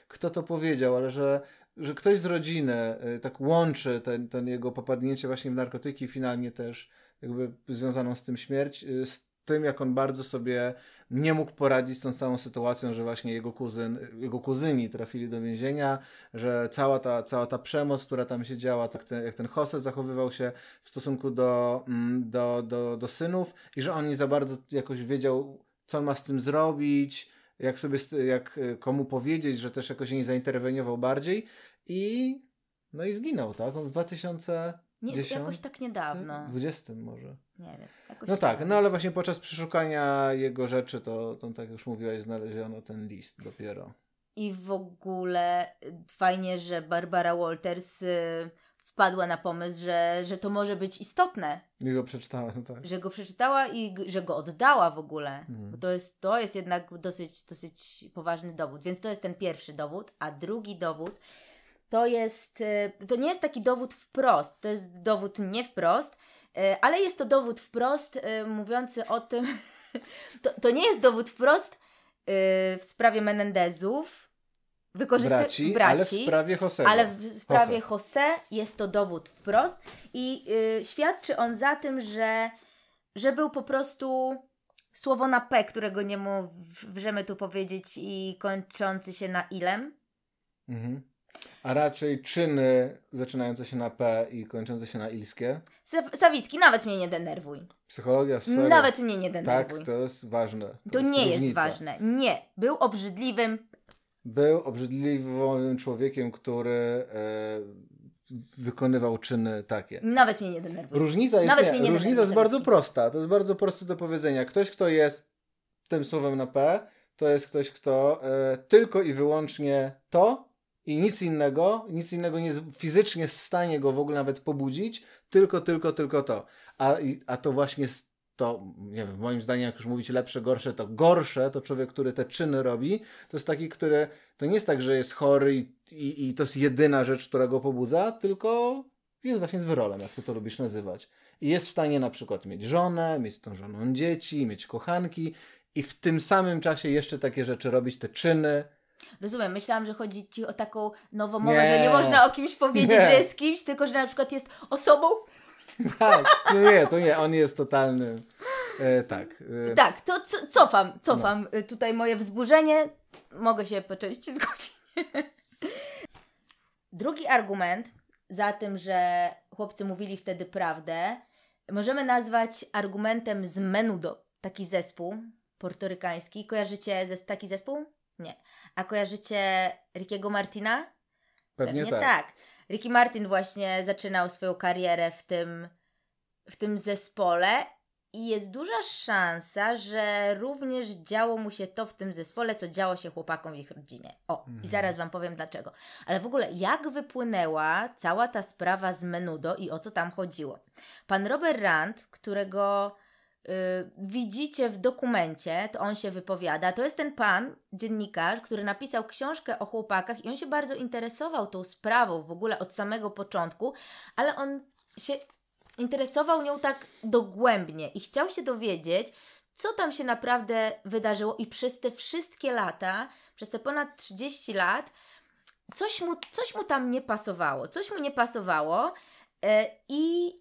kto to powiedział, ale że że ktoś z rodziny y, tak łączy ten, ten jego popadnięcie właśnie w narkotyki, finalnie też jakby związaną z tym śmierć, y, z tym, jak on bardzo sobie nie mógł poradzić z tą całą sytuacją, że właśnie jego kuzyn, jego kuzyni trafili do więzienia, że cała ta, cała ta przemoc, która tam się działa, tak jak ten Jose zachowywał się w stosunku do, mm, do, do, do synów i że on nie za bardzo jakoś wiedział, co ma z tym zrobić, jak sobie, jak y, komu powiedzieć, że też jakoś nie zainterweniował bardziej i no i zginął, tak? w 2000 nie, jakoś tak niedawno. 20 tak? może. Nie wiem. no tak, tak no ale właśnie podczas przeszukania jego rzeczy, to, to tak już mówiłaś, znaleziono ten list dopiero. I w ogóle fajnie, że Barbara Walters y, wpadła na pomysł, że, że to może być istotne. I go przeczytała, no tak. Że go przeczytała i że go oddała w ogóle. Mhm. Bo to jest, to jest jednak dosyć, dosyć poważny dowód. Więc to jest ten pierwszy dowód. A drugi dowód to jest, y, to nie jest taki dowód wprost, to jest dowód nie wprost, y, ale jest to dowód wprost y, mówiący o tym, *laughs* to, to nie jest dowód wprost w sprawie Menendezów, wykorzysty- braci, braci, ale w sprawie Jose. Ale w sprawie Jose. jest to dowód wprost i yy, świadczy on za tym, że, że był po prostu słowo na P, którego nie możemy tu powiedzieć i kończący się na ilem. Mhm. A raczej czyny zaczynające się na P i kończące się na ilskie. Sawicki, nawet mnie nie denerwuj. Psychologia, serio. Nawet mnie nie denerwuj. Tak, to jest ważne. To, to jest nie różnica. jest ważne. Nie. Był obrzydliwym... Był obrzydliwym człowiekiem, który... E, wykonywał czyny takie. Nawet mnie nie denerwuj Różnica jest, Nawet nie, nie różnica jest bardzo prosta. To jest bardzo proste do powiedzenia. Ktoś, kto jest tym słowem na P, to jest ktoś, kto e, tylko i wyłącznie to, i nic innego, nic innego nie fizycznie jest w stanie go w ogóle nawet pobudzić, tylko, tylko, tylko to. A, a to właśnie jest to, nie wiem, moim zdaniem, jak już mówić lepsze, gorsze, to gorsze, to człowiek, który te czyny robi, to jest taki, który, to nie jest tak, że jest chory i, i, i to jest jedyna rzecz, która go pobudza, tylko jest właśnie z wyrolem, jak ty to lubisz nazywać. I jest w stanie na przykład mieć żonę, mieć z tą żoną dzieci, mieć kochanki i w tym samym czasie jeszcze takie rzeczy robić, te czyny, Rozumiem, myślałam, że chodzi ci o taką nową mowę, nie. że nie można o kimś powiedzieć, nie. że jest kimś, tylko że na przykład jest osobą. *laughs* Tak, nie, no nie to nie, on jest totalnym. E, tak. E. Tak, to co, cofam, cofam no. E, tutaj moje wzburzenie. Mogę się po części *laughs* zgodzić. Drugi argument za tym, że chłopcy mówili wtedy prawdę, możemy nazwać argumentem z Menudo. Taki zespół portorykański. Kojarzycie taki zespół? Nie. A kojarzycie Rickiego Martina? Pewnie, Pewnie tak. tak. Ricky Martin właśnie zaczynał swoją karierę w tym, w tym zespole i jest duża szansa, że również działo mu się to w tym zespole, co działo się chłopakom w ich rodzinie. O, i mhm. zaraz Wam powiem dlaczego. Ale w ogóle, jak wypłynęła cała ta sprawa z Menudo i o co tam chodziło? Pan Robert Rand, którego Y, widzicie w dokumencie, to on się wypowiada, to jest ten pan, dziennikarz, który napisał książkę o chłopakach i on się bardzo interesował tą sprawą w ogóle od samego początku, ale on się interesował nią tak dogłębnie i chciał się dowiedzieć, co tam się naprawdę wydarzyło i przez te wszystkie lata, przez te ponad 30 lat, coś mu, coś mu tam nie pasowało, coś mu nie pasowało y, i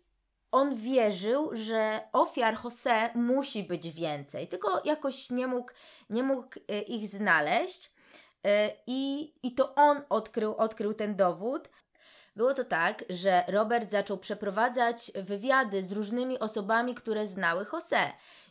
on wierzył, że ofiar Jose musi być więcej, tylko jakoś nie mógł, nie mógł e, ich znaleźć. E, I, I to on odkrył, odkrył ten dowód. Było to tak, że Robert zaczął przeprowadzać wywiady z różnymi osobami, które znały Jose.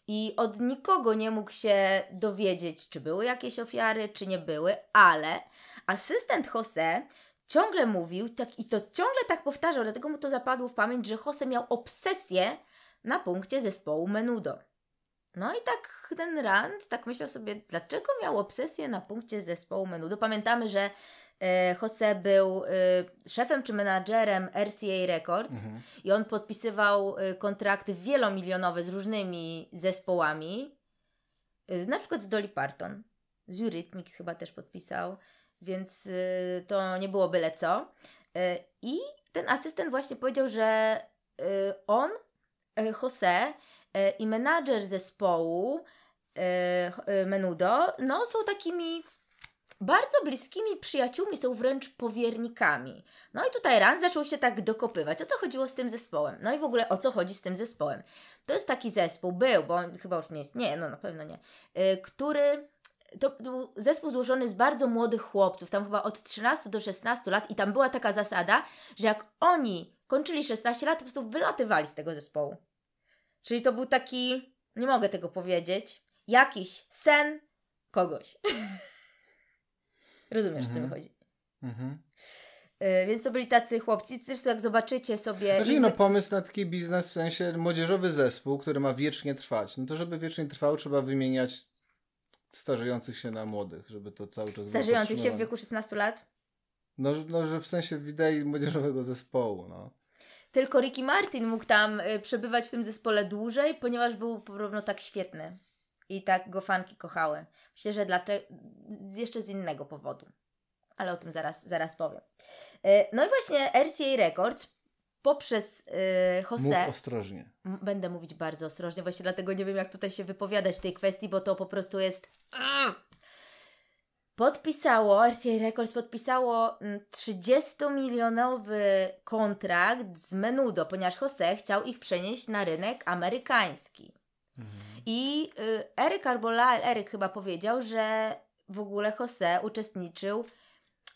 I od nikogo nie mógł się dowiedzieć, czy były jakieś ofiary, czy nie były, ale asystent Jose ciągle mówił tak, i to ciągle tak powtarzał, dlatego mu to zapadło w pamięć, że Jose miał obsesję na punkcie zespołu Menudo. No i tak ten Rand tak myślał sobie, dlaczego miał obsesję na punkcie zespołu Menudo. Pamiętamy, że e, Jose był e, szefem czy menadżerem RCA Records mhm. i on podpisywał e, kontrakty wielomilionowe z różnymi zespołami, na przykład z Dolly Parton. Z Eurythmics chyba też podpisał więc y, to nie było byle co. Y, I ten asystent właśnie powiedział, że y, on, Jose i menadżer zespołu Menudo, no są takimi bardzo bliskimi przyjaciółmi, są wręcz powiernikami. No i tutaj Ran zaczął się tak dokopywać, o co chodziło z tym zespołem. No i w ogóle o co chodzi z tym zespołem. To jest taki zespół, był, bo on chyba już nie jest, nie, no na pewno nie, który to był zespół złożony z bardzo młodych chłopców, tam chyba od 13 do 16 lat i tam była taka zasada, że jak oni kończyli 16 lat, to po prostu wylatywali z tego zespołu. Czyli to był taki, nie mogę tego powiedzieć, jakiś sen kogoś. *laughs* Rozumiesz, mhm. o co mi mhm. chodzi? Mhm. Y, więc to byli tacy chłopcy. Zresztą jak zobaczycie sobie... Znaczy, inny... no pomysł na taki biznes, w sensie młodzieżowy zespół, który ma wiecznie trwać. No to żeby wiecznie trwał, trzeba wymieniać starzejących się na młodych, żeby to cały czas Starzejących się w wieku 16 lat? No, no że w sensie widei młodzieżowego zespołu, no. Tylko Ricky Martin mógł tam y, przebywać w tym zespole dłużej, ponieważ był prostu tak świetny. I tak go fanki kochały. Myślę, że dlaczego, jeszcze z innego powodu. Ale o tym zaraz, zaraz powiem. Y, no i właśnie RCA Records poprzez y, Jose. Mów ostrożnie. Będę mówić bardzo ostrożnie, właśnie dlatego nie wiem, jak tutaj się wypowiadać w tej kwestii, bo to po prostu jest. Podpisało, RCA Records podpisało 30-milionowy kontrakt z Menudo, ponieważ Jose chciał ich przenieść na rynek amerykański. Mhm. I y, Eryk Arbola, Eryk chyba powiedział, że w ogóle Jose uczestniczył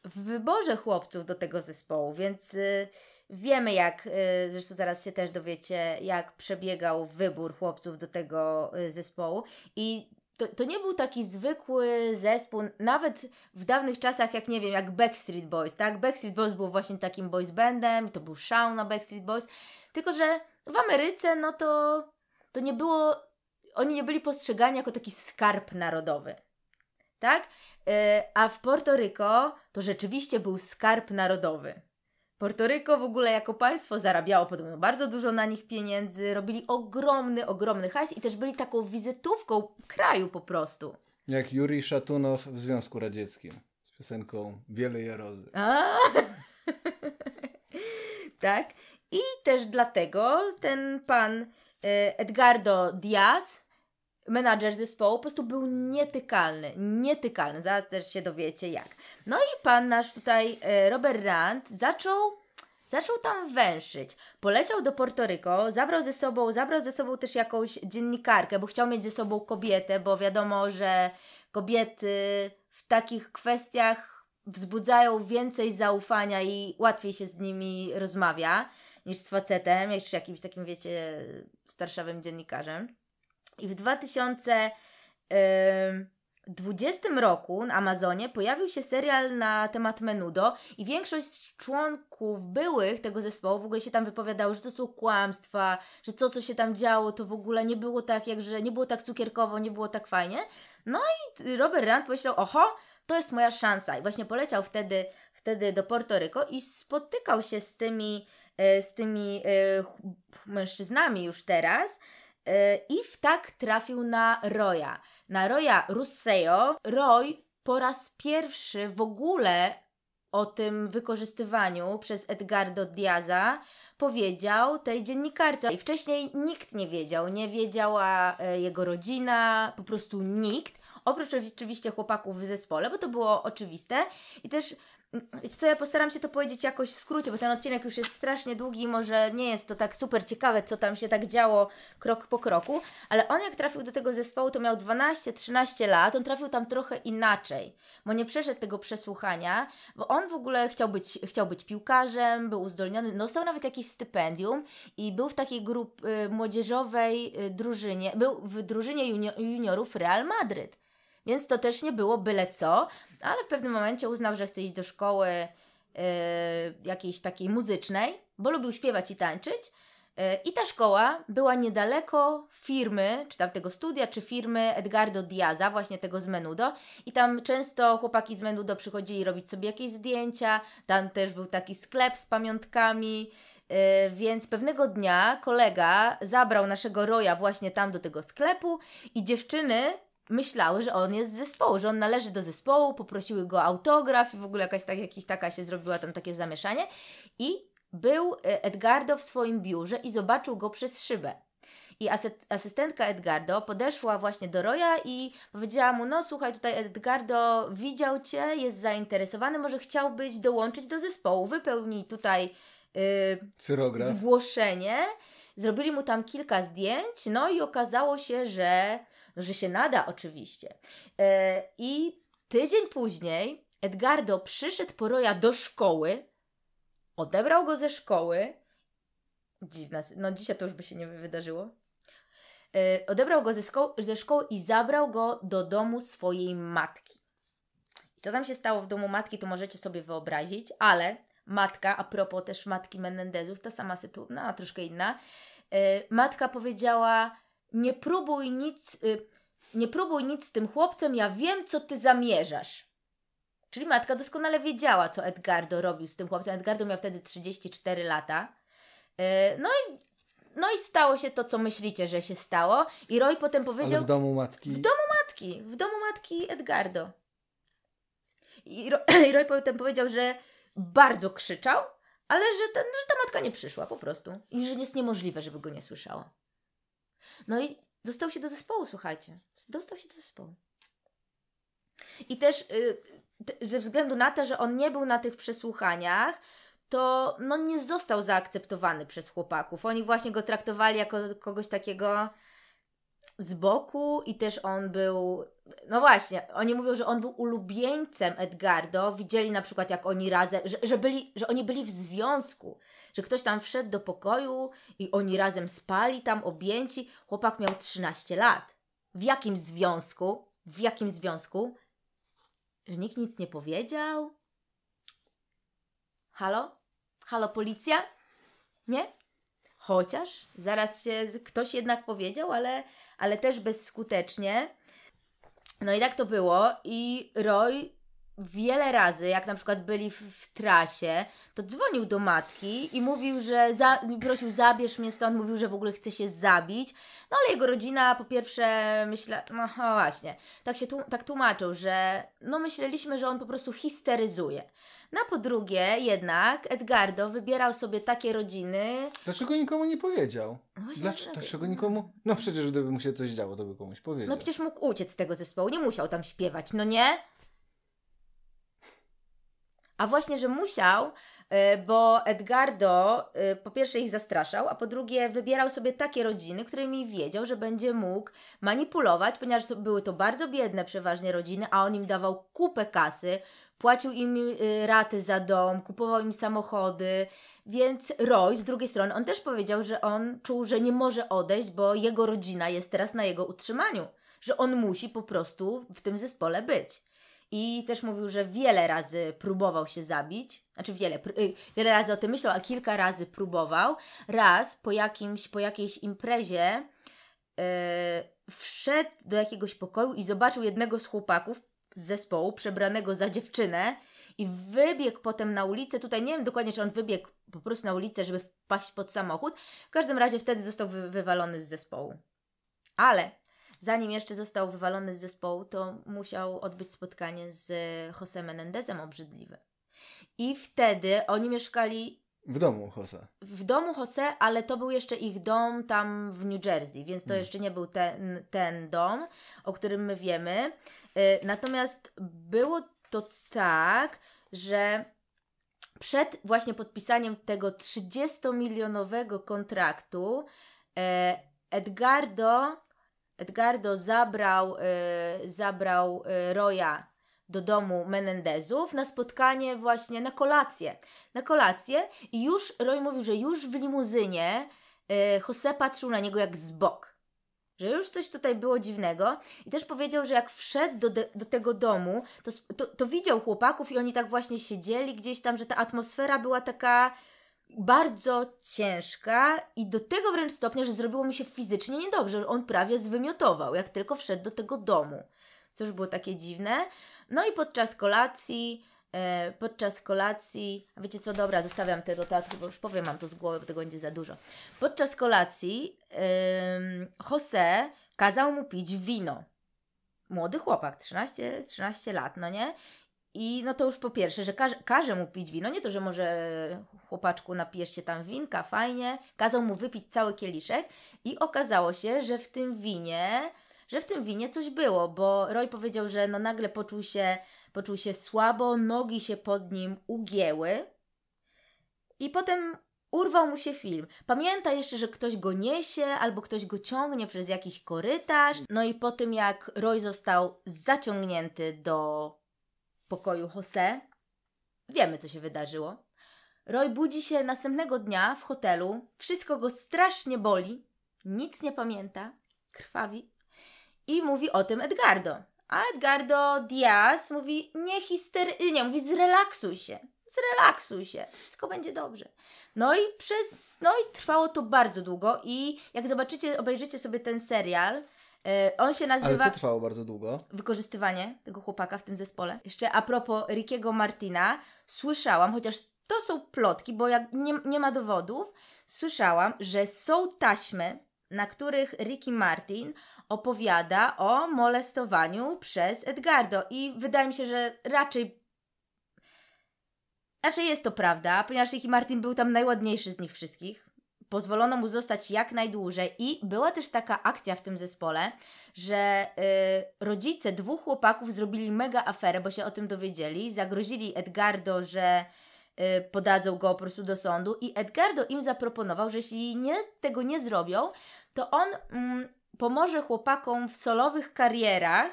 w wyborze chłopców do tego zespołu, więc. Y, Wiemy jak, y, zresztą zaraz się też dowiecie, jak przebiegał wybór chłopców do tego y, zespołu i to, to nie był taki zwykły zespół, nawet w dawnych czasach, jak nie wiem, jak Backstreet Boys, tak? Backstreet Boys był właśnie takim boys bandem, to był szał na Backstreet Boys, tylko że w Ameryce, no to, to nie było, oni nie byli postrzegani jako taki skarb narodowy, tak? Y, a w Porto Rico to rzeczywiście był skarb narodowy. Portoryko w ogóle jako państwo zarabiało podobno bardzo dużo na nich pieniędzy, robili ogromny, ogromny hajs i też byli taką wizytówką kraju po prostu. Jak Juri Szatunow w Związku Radzieckim z piosenką Wiele Jarozy. A! *laughs* tak. I też dlatego ten pan y, Edgardo Diaz menadżer zespołu po prostu był nietykalny, nietykalny, zaraz też się dowiecie jak. No i pan nasz tutaj, e, Robert Rand, zaczął zaczął tam węszyć. Poleciał do Portoryko, zabrał ze sobą, zabrał ze sobą też jakąś dziennikarkę, bo chciał mieć ze sobą kobietę, bo wiadomo, że kobiety w takich kwestiach wzbudzają więcej zaufania i łatwiej się z nimi rozmawia niż z facetem, jeszcze jakimś takim, wiecie, starszawym dziennikarzem. I w 2020 roku na Amazonie pojawił się serial na temat Menudo i większość z członków byłych tego zespołu w ogóle się tam wypowiadało, że to są kłamstwa, że to, co się tam działo, to w ogóle nie było tak, jak że nie było tak cukierkowo, nie było tak fajnie. No i Robert Rand pomyślał, oho, to jest moja szansa. I właśnie poleciał wtedy, wtedy do Rico i spotykał się z tymi, e, z tymi e, mężczyznami już teraz, E, i w tak trafił na Roya. Na Roya Russeo. Roy po raz pierwszy w ogóle o tym wykorzystywaniu przez Edgardo Diaza powiedział tej dziennikarce. I wcześniej nikt nie wiedział, nie wiedziała e, jego rodzina, po prostu nikt. Oprócz oczywiście chłopaków w zespole, bo to było oczywiste. I też Wiecie co, ja postaram się to powiedzieć jakoś w skrócie, bo ten odcinek już jest strasznie długi i może nie jest to tak super ciekawe, co tam się tak działo krok po kroku, ale on jak trafił do tego zespołu, to miał 12-13 lat, on trafił tam trochę inaczej, bo nie przeszedł tego przesłuchania, bo on w ogóle chciał być, chciał być piłkarzem, był uzdolniony, dostał nawet jakieś stypendium i był w takiej grup, y, młodzieżowej y, drużynie, był w drużynie juniorów Real Madryt. Więc to też nie było byle co ale w pewnym momencie uznał, że chce iść do szkoły yy, jakiejś takiej muzycznej, bo lubił śpiewać i tańczyć. Y, I ta szkoła była niedaleko firmy, czy tam tego studia, czy firmy Edgardo Diaza, właśnie tego z Menudo. I tam często chłopaki z Menudo przychodzili robić sobie jakieś zdjęcia. Tam też był taki sklep z pamiątkami. Y, więc pewnego dnia kolega zabrał naszego Roja właśnie tam do tego sklepu i dziewczyny myślały, że on jest z zespołu, że on należy do zespołu, poprosiły go o autograf i w ogóle jakaś, tak, jakaś taka się zrobiła tam takie zamieszanie. I był e, Edgardo w swoim biurze i zobaczył go przez szybę. I asystentka Edgardo podeszła właśnie do Roya i powiedziała mu: No, słuchaj, tutaj Edgardo widział cię, jest zainteresowany, może chciałbyś dołączyć do zespołu. Wypełnij tutaj yy, zgłoszenie. Zrobili mu tam kilka zdjęć, no i okazało się, że że się nada oczywiście. E, I tydzień później Edgardo przyszedł po Roya do szkoły, odebrał go ze szkoły. Dziwna, no dzisiaj to już by się nie wydarzyło. E, odebrał go ze, szko- ze szkoły i zabrał go do domu swojej matki. I co tam się stało w domu matki, to możecie sobie wyobrazić, ale matka, a propos też matki Menendezów, ta sama sytuacja, no, troszkę inna, e, matka powiedziała, nie próbuj nic, y, nie próbuj nic z tym chłopcem, ja wiem, co ty zamierzasz. Czyli matka doskonale wiedziała, co Edgardo robił z tym chłopcem. Edgardo miał wtedy 34 lata. Y, no i, no i stało się to, co myślicie, że się stało. I Roy potem powiedział... Ale w domu matki. W domu matki. W domu matki Edgardo. I Roy, *clears throat* i Roy potem powiedział, że bardzo krzyczał, ale że, ten, że ta matka nie przyszła po prostu. I że jest niemożliwe, żeby go nie słyszała. No i dostał się do zespołu, słuchajcie. Dostał się do zespołu. I też y, ze względu na to, że on nie był na tych przesłuchaniach, to no, nie został zaakceptowany przez chłopaków. Oni właśnie go traktowali jako kogoś takiego z boku i też on był. No właśnie, oni mówią, że on był ulubieńcem Edgardo. Widzieli na przykład, jak oni razem, że, że, byli, że oni byli w związku, że ktoś tam wszedł do pokoju i oni razem spali tam objęci. Chłopak miał 13 lat. W jakim związku? W jakim związku? Że nikt nic nie powiedział? Halo? Halo, policja? Nie? Chociaż zaraz się ktoś jednak powiedział, ale, ale też bezskutecznie. No i tak to było. I Roy wiele razy, jak na przykład byli w, w, trasie, to dzwonił do matki i mówił, że za, prosił zabierz mnie stąd, mówił, że w ogóle chce się zabić. No ale jego rodzina po pierwsze myśla, no, no właśnie, tak się tu, tak tłumaczył, że no myśleliśmy, że on po prostu histeryzuje. Na no, po drugie jednak Edgardo wybierał sobie takie rodziny. Dlaczego nikomu nie powiedział? No Dlacz, Dlaczego nikomu? No przecież gdyby mu się coś działo, to by komuś powiedział. No przecież mógł uciec z tego zespołu, nie musiał tam śpiewać, no nie? A właśnie, że musiał, y, bo Edgardo y, po pierwsze ich zastraszał, a po drugie wybierał sobie takie rodziny, którymi wiedział, że będzie mógł manipulować, ponieważ były to bardzo biedne przeważnie rodziny, a on im dawał kupę kasy, płacił im y, raty za dom, kupował im samochody, więc Roy z drugiej strony, on też powiedział, że on czuł, że nie może odejść, bo jego rodzina jest teraz na jego utrzymaniu, że on musi po prostu w tym zespole być. I też mówił, że wiele razy próbował się zabić, znaczy wiele, y, wiele razy o tym myślał, a kilka razy próbował. Raz po, jakimś, po jakiejś imprezie yy, wszedł do jakiegoś pokoju i zobaczył jednego z chłopaków z zespołu przebranego za dziewczynę i wybiegł potem na ulicę. Tutaj nie wiem dokładnie, czy on wybiegł po prostu na ulicę, żeby wpaść pod samochód. W każdym razie wtedy został wy wywalony z zespołu. Ale zanim jeszcze został wywalony z zespołu, to musiał odbyć spotkanie z Jose Menendezem obrzydliwy. I wtedy oni mieszkali w domu Jose. W domu Jose, ale to był jeszcze ich dom tam w New Jersey, więc to mm. jeszcze nie był ten, ten dom, o którym my wiemy. Y, natomiast było to tak, że przed właśnie podpisaniem tego 30-milionowego kontraktu y, Edgardo Edgardo zabrał, y, zabrał y, Roya do domu Menendezów na spotkanie właśnie, na kolację. Na kolację i już Roy mówił, że już w limuzynie y, Jose patrzył na niego jak z bok. Że już coś tutaj było dziwnego. I też powiedział, że jak wszedł do, de, do tego domu, to, to, to widział chłopaków i oni tak właśnie siedzieli gdzieś tam, że ta atmosfera była taka bardzo ciężka i do tego wręcz stopnia, że zrobiło mi się fizycznie niedobrze. On prawie zwymiotował, jak tylko wszedł do tego domu, co już było takie dziwne. No i podczas kolacji, e, podczas kolacji, a wiecie co, dobra, zostawiam te notatki, bo już powiem, mam to z głowy, bo tego będzie za dużo. Podczas kolacji e, Jose kazał mu pić wino. Młody chłopak, 13, 13 lat, no nie? I no to już po pierwsze, że każe, każe mu pić wino, nie to, że może chłopaczku napijesz się tam winka, fajnie, kazał mu wypić cały kieliszek i okazało się, że w tym winie, że w tym winie coś było, bo Roy powiedział, że no nagle poczuł się, poczuł się słabo, nogi się pod nim ugięły i potem urwał mu się film. Pamięta jeszcze, że ktoś go niesie albo ktoś go ciągnie przez jakiś korytarz, no i po tym jak Roy został zaciągnięty do pokoju Jose. Wiemy, co się wydarzyło. Roy budzi się następnego dnia w hotelu, wszystko go strasznie boli, nic nie pamięta, krwawi i mówi o tym Edgardo. A Edgardo Diaz mówi nie histery, nie, mówi zrelaksuj się, zrelaksuj się, wszystko będzie dobrze. No i przez, no i trwało to bardzo długo i jak zobaczycie, obejrzycie sobie ten serial, E, on się nazywa. Ale co trwało bardzo długo? Wykorzystywanie tego chłopaka w tym zespole. Jeszcze a propos Rickiego Martina, słyszałam, chociaż to są plotki, bo jak nie, nie ma dowodów, słyszałam, że są taśmy, na których Ricky Martin opowiada o molestowaniu przez Edgardo. I wydaje mi się, że raczej. Raczej jest to prawda, ponieważ Ricky Martin był tam najładniejszy z nich wszystkich pozwolono mu zostać jak najdłużej. I była też taka akcja w tym zespole, że y, rodzice dwóch chłopaków zrobili mega aferę, bo się o tym dowiedzieli. Zagrozili Edgardo, że y, podadzą go po prostu do sądu, i Edgardo im zaproponował, że jeśli nie, tego nie zrobią, to on mm, pomoże chłopakom w solowych karierach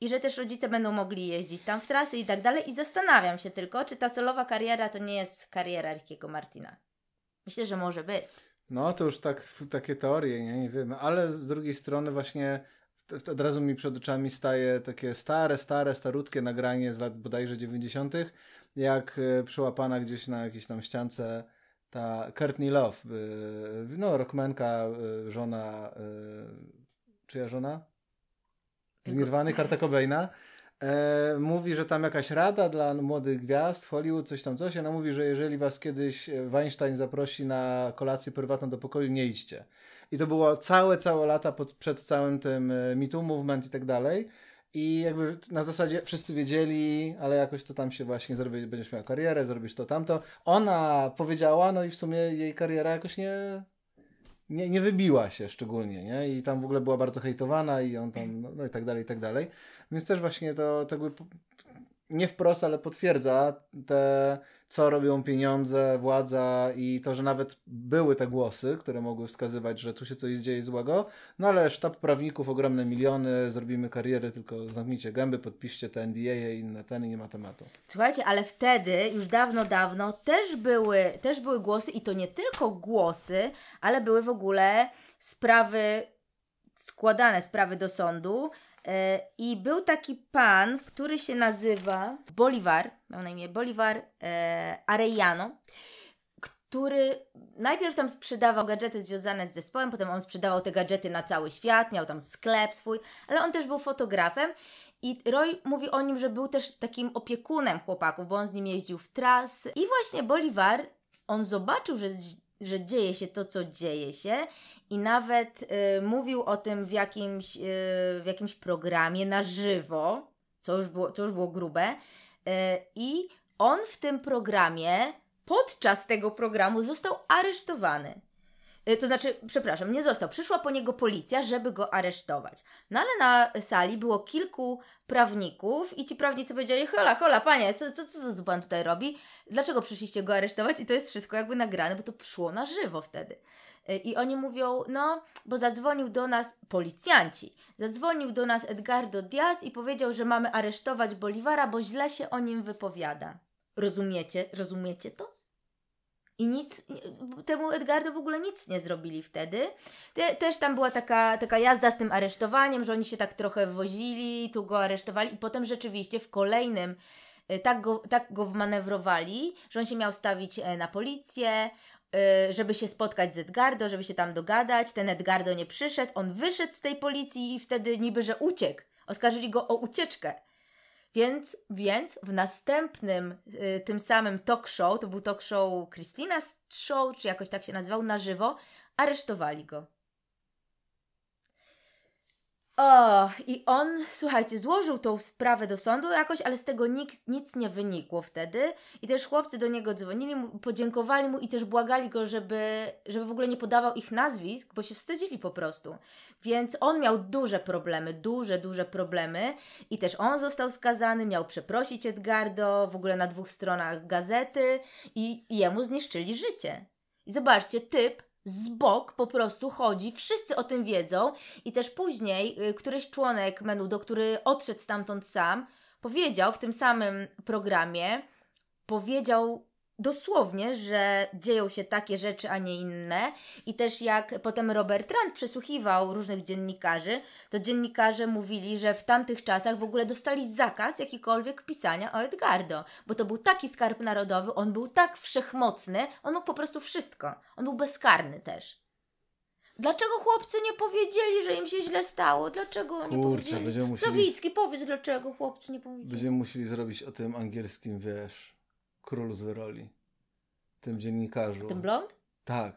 i że też rodzice będą mogli jeździć tam w trasy i tak dalej. I zastanawiam się tylko, czy ta solowa kariera to nie jest kariera Rickiego Martina. Myślę, że może być. No to już tak, takie teorie, nie, nie wiemy. Ale z drugiej strony właśnie od razu mi przed oczami staje takie stare, stare, starutkie nagranie z lat bodajże 90., jak e, przyłapana gdzieś na jakiejś tam ściance ta Courtney Love, e, no rockmanka, e, żona, czyja żona? Z Nirwany, Karta Cobaina E, mówi, że tam jakaś rada dla młodych gwiazd, Hollywood, coś tam coś. Ona mówi, że jeżeli was kiedyś e, Weinstein zaprosi na kolację prywatną do pokoju, nie idźcie. I to było całe, całe lata pod, przed całym tym e, MeToo Movement i tak dalej. I jakby na zasadzie wszyscy wiedzieli, ale jakoś to tam się właśnie zrobi, będziesz miał karierę, zrobisz to, tamto. Ona powiedziała, no i w sumie jej kariera jakoś nie, nie, nie wybiła się szczególnie, nie? I tam w ogóle była bardzo hejtowana i on tam, no, no i tak dalej, i tak dalej. Więc też właśnie to, to jakby nie wprost, ale potwierdza te co robią pieniądze, władza i to, że nawet były te głosy, które mogły wskazywać, że tu się coś dzieje złego, no ale sztab prawników, ogromne miliony, zrobimy kariery, tylko zamknijcie gęby, podpiszcie te NDA i inne ten i nie ma tematu. Słuchajcie, ale wtedy, już dawno, dawno, też były, też były głosy i to nie tylko głosy, ale były w ogóle sprawy, składane sprawy do sądu, e, i był taki pan, który się nazywa Bolivar miał na imię Bolivar e, Arellano, który najpierw tam sprzedawał gadżety związane z zespołem, potem on sprzedawał te gadżety na cały świat, miał tam sklep swój, ale on też był fotografem i Roy mówi o nim, że był też takim opiekunem chłopaków, bo on z nim jeździł w trasy. I właśnie Bolivar, on zobaczył, że, że dzieje się to, co dzieje się i nawet y, mówił o tym w jakimś, y, w jakimś programie na żywo, co już było, co już było grube. E, I on w tym programie, podczas tego programu został aresztowany. Y, to znaczy, przepraszam, nie został. Przyszła po niego policja, żeby go aresztować. No ale na sali było kilku prawników i ci prawnicy powiedzieli, hola, hola, panie, co, co, co, co pan tutaj robi? Dlaczego przyszliście go aresztować? I to jest wszystko jakby nagrane, bo to szło na żywo wtedy. Y, I oni mówią, no, bo zadzwonił do nas policjanci. Zadzwonił do nas Edgardo Diaz i powiedział, że mamy aresztować Bolivara, bo źle się o nim wypowiada. Rozumiecie? Rozumiecie to? I nic, temu Edgardo w ogóle nic nie zrobili wtedy. Te, też tam była taka, taka jazda z tym aresztowaniem, że oni się tak trochę wozili, tu go aresztowali i potem rzeczywiście w kolejnym e, tak go, tak go wmanewrowali, że on się miał stawić e, na policję, e, żeby się spotkać z Edgardo, żeby się tam dogadać. Ten Edgardo nie przyszedł, on wyszedł z tej policji i wtedy niby, że uciekł. Oskarżyli go o ucieczkę. Więc, więc w następnym, y, tym samym talk show, to był talk show Christina Show, czy jakoś tak się nazywał, na żywo, aresztowali go. O, i on, słuchajcie, złożył tą sprawę do sądu jakoś, ale z tego nikt, nic nie wynikło wtedy. I też chłopcy do niego dzwonili, mu, podziękowali mu i też błagali go, żeby, żeby w ogóle nie podawał ich nazwisk, bo się wstydzili po prostu. Więc on miał duże problemy, duże, duże problemy. I też on został skazany, miał przeprosić Edgardo w ogóle na dwóch stronach gazety i, i jemu zniszczyli życie. I zobaczcie, typ z bok po prostu chodzi, wszyscy o tym wiedzą i też później y, któryś członek Menudo, który odszedł stamtąd sam, powiedział w tym samym programie, powiedział dosłownie, że dzieją się takie rzeczy, a nie inne. I też jak potem Robert Trant przesłuchiwał różnych dziennikarzy, to dziennikarze mówili, że w tamtych czasach w ogóle dostali zakaz jakikolwiek pisania o Edgardo, bo to był taki skarb narodowy, on był tak wszechmocny, on mógł po prostu wszystko. On był bezkarny też. Dlaczego chłopcy nie powiedzieli, że im się źle stało? Dlaczego nie powiedzieli? Musieli... Sawicki, powiedz dlaczego chłopcy nie powiedzieli. Będziemy musieli zrobić o tym angielskim, wiesz król z roli. Tym dziennikarzu. Tym blond? Tak.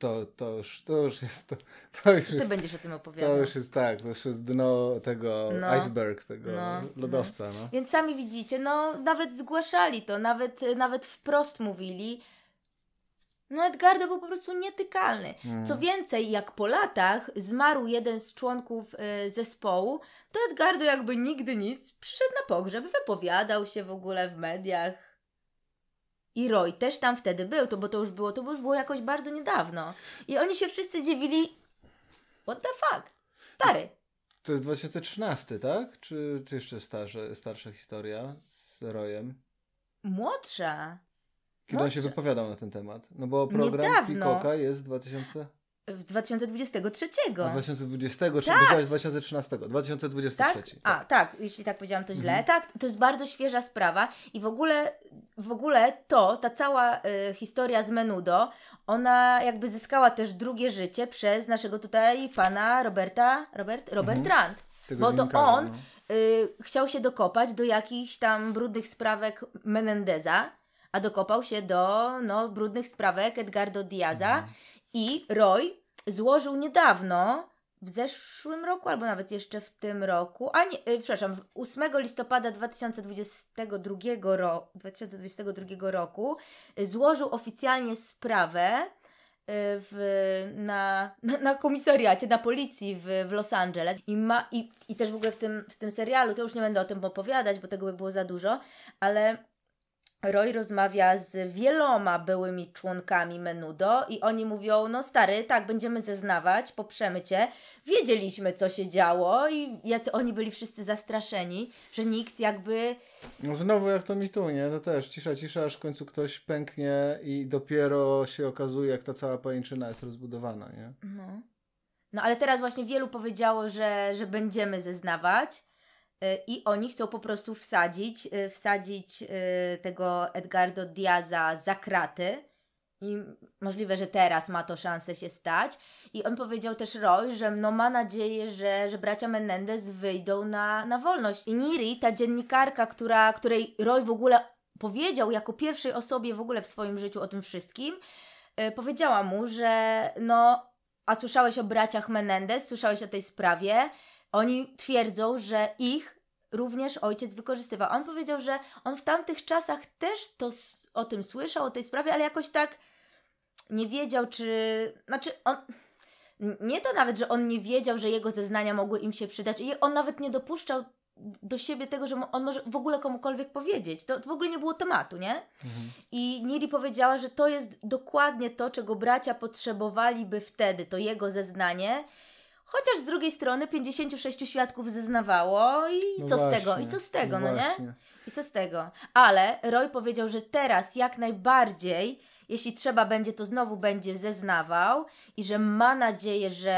To, to, już, to już jest. To, to już Ty jest, będziesz o tym opowiadał. To już jest tak, to już jest dno tego no. iceberg, tego no, no. lodowca. No. Więc sami widzicie, no nawet zgłaszali to, nawet, nawet wprost mówili. No Edgardo był po prostu nietykalny. Mm. Co więcej, jak po latach zmarł jeden z członków y, zespołu, to Edgardo jakby nigdy nic, przyszedł na pogrzeb, wypowiadał się w ogóle w mediach, i Roy też tam wtedy był, to bo to już było, to już było jakoś bardzo niedawno. I oni się wszyscy dziwili, what the fuck, stary. To jest 2013, tak? Czy, czy jeszcze starsza historia z Royem? Młodsza. Kiedy Młodsza. on się wypowiadał na ten temat? No bo program Niedawno. jest 2000... W 2023. A 2020, tak. czy powiedziałeś 2013, 2023. Tak? A, tak, jeśli tak powiedziałam to źle. Mhm. Tak, to jest bardzo świeża sprawa i w ogóle, w ogóle to, ta cała y, historia z Menudo, ona jakby zyskała też drugie życie przez naszego tutaj pana Roberta, Robert, Robert mhm. Rand. Tego bo to on no. y, chciał się dokopać do jakichś tam brudnych sprawek Menendeza, a dokopał się do no, brudnych sprawek Edgardo Diaza mhm. i Roy złożył niedawno, w zeszłym roku albo nawet jeszcze w tym roku, a nie, y, przepraszam, 8 listopada 2022, ro, 2022 roku y, złożył oficjalnie sprawę y, w, na, na komisariacie, na policji w, w Los Angeles I, ma, i, i też w ogóle w tym, w tym serialu, to już nie będę o tym opowiadać, bo tego by było za dużo, ale Roy rozmawia z wieloma byłymi członkami Menudo i oni mówią, no stary, tak, będziemy zeznawać, poprzemy cię. Wiedzieliśmy, co się działo i jacy oni byli wszyscy zastraszeni, że nikt jakby... No znowu jak to mi tu, nie? To też cisza, cisza, aż w końcu ktoś pęknie i dopiero się okazuje, jak ta cała pajęczyna jest rozbudowana, nie? No. No ale teraz właśnie wielu powiedziało, że, że będziemy zeznawać Y, i oni chcą po prostu wsadzić, y, wsadzić y, tego Edgardo Diaza za kraty. I możliwe, że teraz ma to szansę się stać. I on powiedział też Roy, że no ma nadzieję, że, że bracia Menendez wyjdą na, na wolność. I Niri, ta dziennikarka, która, której Roy w ogóle powiedział jako pierwszej osobie w ogóle w swoim życiu o tym wszystkim, powiedziała mu, że no, a słyszałeś o braciach Menendez, słyszałeś o tej sprawie, oni twierdzą, że ich również ojciec wykorzystywał. On powiedział, że on w tamtych czasach też to, o tym słyszał, o tej sprawie, ale jakoś tak nie wiedział, czy. Znaczy, on. Nie to nawet, że on nie wiedział, że jego zeznania mogły im się przydać, i on nawet nie dopuszczał do siebie tego, że on może w ogóle komukolwiek powiedzieć. To, w ogóle nie było tematu, nie? Mhm. I Niri powiedziała, że to jest dokładnie to, czego bracia potrzebowaliby wtedy, to jego zeznanie, Chociaż z drugiej strony 56 świadków zeznawało i no co właśnie, z tego? I co z tego, no, no nie? I co z tego? Ale Roy powiedział, że teraz jak najbardziej, jeśli trzeba będzie, to znowu będzie zeznawał i że ma nadzieję, że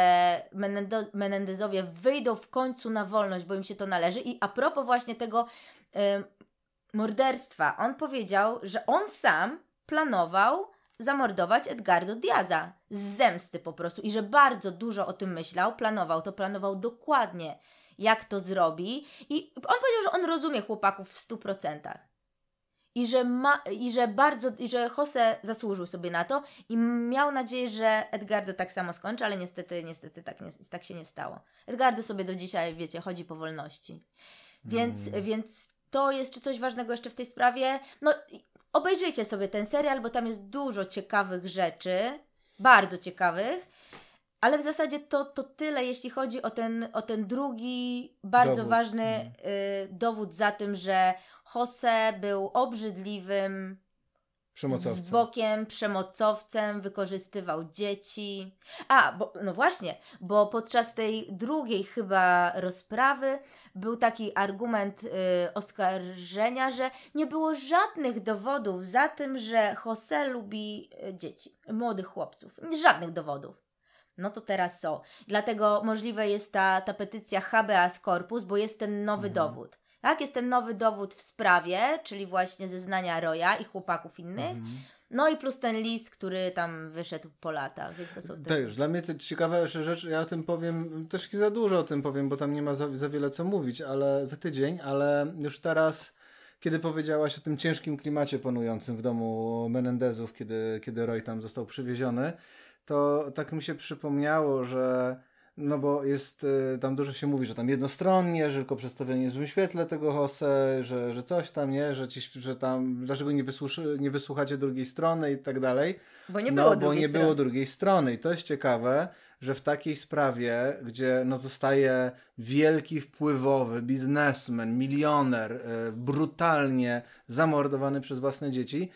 Menendo- Menendezowie wyjdą w końcu na wolność, bo im się to należy. I a propos właśnie tego y, morderstwa, on powiedział, że on sam planował zamordować Edgardo Diaza z zemsty po prostu i że bardzo dużo o tym myślał, planował to, planował dokładnie jak to zrobi i on powiedział, że on rozumie chłopaków w 100%. I że, ma, I że bardzo, i że Jose zasłużył sobie na to i miał nadzieję, że Edgardo tak samo skończy, ale niestety, niestety tak, nie, tak się nie stało. Edgardo sobie do dzisiaj, wiecie, chodzi po wolności. Więc, mm. więc to jest czy coś ważnego jeszcze w tej sprawie. No obejrzyjcie sobie ten serial, bo tam jest dużo ciekawych rzeczy, bardzo ciekawych. Ale w zasadzie to, to tyle, jeśli chodzi o ten, o ten drugi bardzo dowód. ważny mhm. y, dowód za tym, że Jose był obrzydliwym Przemocowcem. Z bokiem, przemocowcem, wykorzystywał dzieci. A, bo, no właśnie, bo podczas tej drugiej chyba rozprawy był taki argument y, oskarżenia, że nie było żadnych dowodów za tym, że Jose lubi y, dzieci, młodych chłopców. Żadnych dowodów. No to teraz są. Dlatego możliwe jest ta, ta petycja habeas corpus, bo jest ten nowy mhm. dowód tak? Jest ten nowy dowód w sprawie, czyli właśnie zeznania Roya i chłopaków innych. Mhm. No i plus ten list, który tam wyszedł po latach, to już, Też, dla mnie to ciekawa jeszcze rzecz, ja o tym powiem, też nie za dużo o tym powiem, bo tam nie ma za, za wiele co mówić, ale za tydzień, ale już teraz kiedy powiedziałaś o tym ciężkim klimacie panującym w domu Menendezów, kiedy, kiedy Roy tam został przywieziony, to tak mi się przypomniało, że no bo jest, y, tam dużo się mówi, że tam jednostronnie, że tylko przedstawienie w złym świetle tego Jose, że, że coś tam, nie? Że, ci, że tam, dlaczego nie, wysłuszy, nie wysłuchacie drugiej strony i tak dalej. Bo nie no było no, drugiej bo nie strony. było drugiej strony. I to jest ciekawe, że w takiej sprawie, gdzie no zostaje wielki, wpływowy biznesmen, milioner, y, brutalnie zamordowany przez własne dzieci,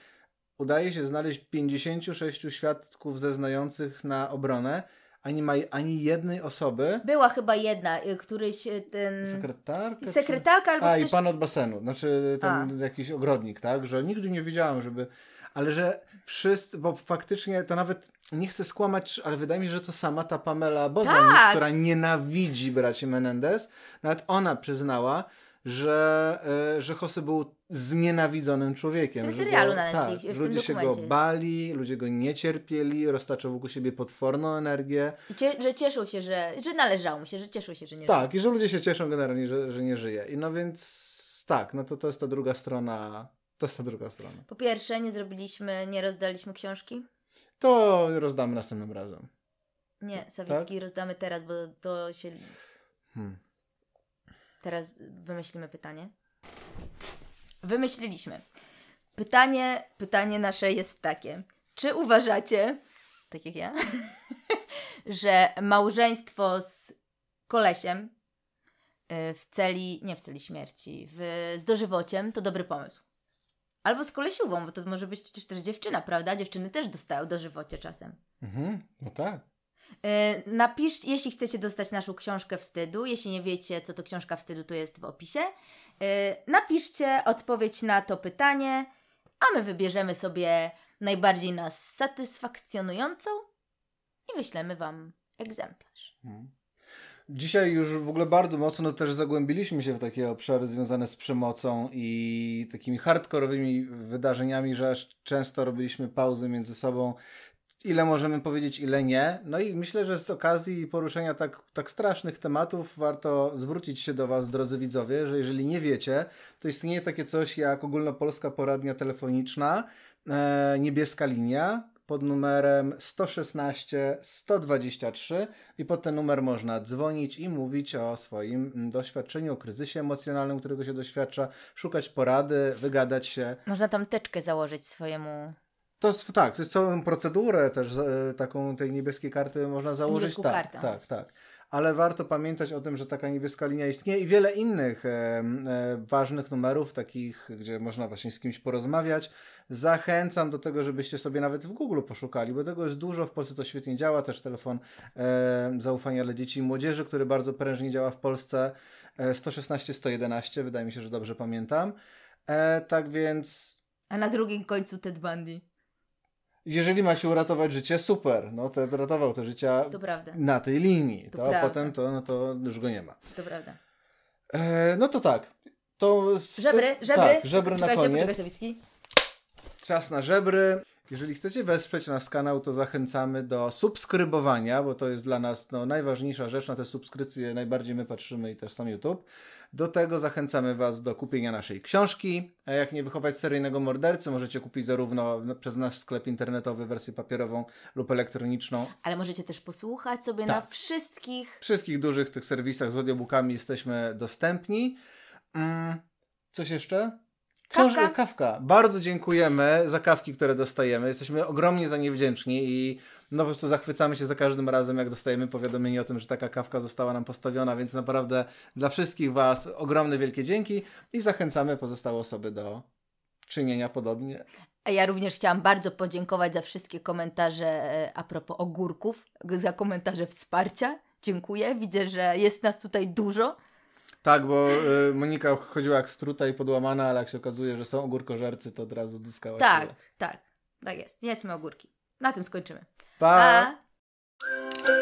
udaje się znaleźć 56 świadków zeznających na obronę, ani, ma, ani jednej osoby. Była chyba jedna, y, któryś y, ten... Sekretarka? Sekretarka czy... albo A, ktoś... i pan od basenu, znaczy ten A. jakiś ogrodnik, tak? Że nigdy nie widziałem, żeby... Ale że wszyscy, bo faktycznie to nawet nie chcę skłamać, ale wydaje mi się, że to sama ta Pamela Bozan, tak. która nienawidzi braci Menendez, nawet ona przyznała, że, e, że Jose był znienawidzonym człowiekiem. W tym serialu go, na Netflixie, tak, w Ludzie się go bali, ludzie go nie cierpieli, roztaczał wokół siebie potworną energię. I cie, że cieszył się, że, że należało mu się, że cieszył się, że nie tak, żyje. Tak, i że ludzie się cieszą generalnie, że, że nie żyje. I no więc tak, no to to jest ta druga strona. To jest ta druga strona. Po pierwsze, nie zrobiliśmy, nie rozdaliśmy książki. To rozdamy następnym razem. Nie, tak? Sawicki tak? rozdamy teraz, bo to się... Hmm. Teraz wymyślimy pytanie. Wymyśliliśmy. Pytanie, pytanie nasze jest takie. Czy uważacie, tak jak ja, *laughs* że małżeństwo z kolesiem y, w celi, nie w celi śmierci, w, z dożywociem to dobry pomysł? Albo z kolesiową, bo to może być przecież też dziewczyna, prawda? Dziewczyny też dostają dożywocie czasem. Mhm, no tak. E, napisz, jeśli chcecie dostać naszą książkę wstydu. Jeśli nie wiecie, co to książka wstydu, to jest w opisie. E, napiszcie odpowiedź na to pytanie, a my wybierzemy sobie najbardziej nas satysfakcjonującą i wyślemy Wam egzemplarz. Hmm. Dzisiaj już w ogóle bardzo mocno no też zagłębiliśmy się w takie obszary związane z przemocą i takimi hardkorowymi wydarzeniami, że aż często robiliśmy pauzy między sobą, ile możemy powiedzieć, ile nie. No i myślę, że z okazji poruszenia tak, tak strasznych tematów warto zwrócić się do Was, drodzy widzowie, że jeżeli nie wiecie, to istnieje takie coś jak ogólnopolska poradnia telefoniczna, e, niebieska linia, pod numerem 116 123 i pod ten numer można dzwonić i mówić o swoim mm, doświadczeniu, o kryzysie emocjonalnym, którego się doświadcza, szukać porady, wygadać się. Można tam teczkę założyć swojemu to jest, tak, to jest całą procedurę też e, taką tej niebieskiej karty można założyć. tak, kartę. tak, tak. Ale warto pamiętać o tym, że taka niebieska linia istnieje i wiele innych e, e, ważnych numerów, takich, gdzie można właśnie z kimś porozmawiać. Zachęcam do tego, żebyście sobie nawet w Google poszukali, bo tego jest dużo. W Polsce to świetnie działa. Też telefon e, zaufania dla dzieci i młodzieży, który bardzo prężnie działa w Polsce. 116 e, 111, wydaje mi się, że dobrze pamiętam. E, tak więc. A na drugim końcu Ted Bundy jeżeli macie uratować życie, super. No, to ratował te życia na tej linii. To, to potem to, no, to już go nie ma. To prawda. E, no to tak. To, żebry, żebry. Tak, żebry Czekajcie, na koniec. Czas na żebry. Jeżeli chcecie wesprzeć nasz kanał, to zachęcamy do subskrybowania, bo to jest dla nas no, najważniejsza rzecz. Na te subskrypcje najbardziej my patrzymy i też sam YouTube. Do tego zachęcamy Was do kupienia naszej książki. A jak nie wychować seryjnego mordercy, możecie kupić zarówno przez nasz sklep internetowy wersję papierową lub elektroniczną. Ale możecie też posłuchać sobie tak. na wszystkich. Wszystkich dużych tych serwisach z audiobookami jesteśmy dostępni. Mm, coś jeszcze? Książ- kawka. kawka. Bardzo dziękujemy za kawki, które dostajemy. Jesteśmy ogromnie za nie wdzięczni i no po prostu zachwycamy się za każdym razem, jak dostajemy powiadomienie o tym, że taka kawka została nam postawiona, więc naprawdę dla wszystkich Was ogromne wielkie dzięki i zachęcamy pozostałe osoby do czynienia podobnie. A ja również chciałam bardzo podziękować za wszystkie komentarze e, a propos ogórków, za komentarze wsparcia. Dziękuję. Widzę, że jest nas tutaj dużo tak, bo y, Monika chodziła jak struta i podłamana, ale jak się okazuje, że są ogórkożercy, to od razu zyskała Tak, siłę. tak, tak, tak jest. Jedzmy ogórki. Na tym skończymy. Pa! pa.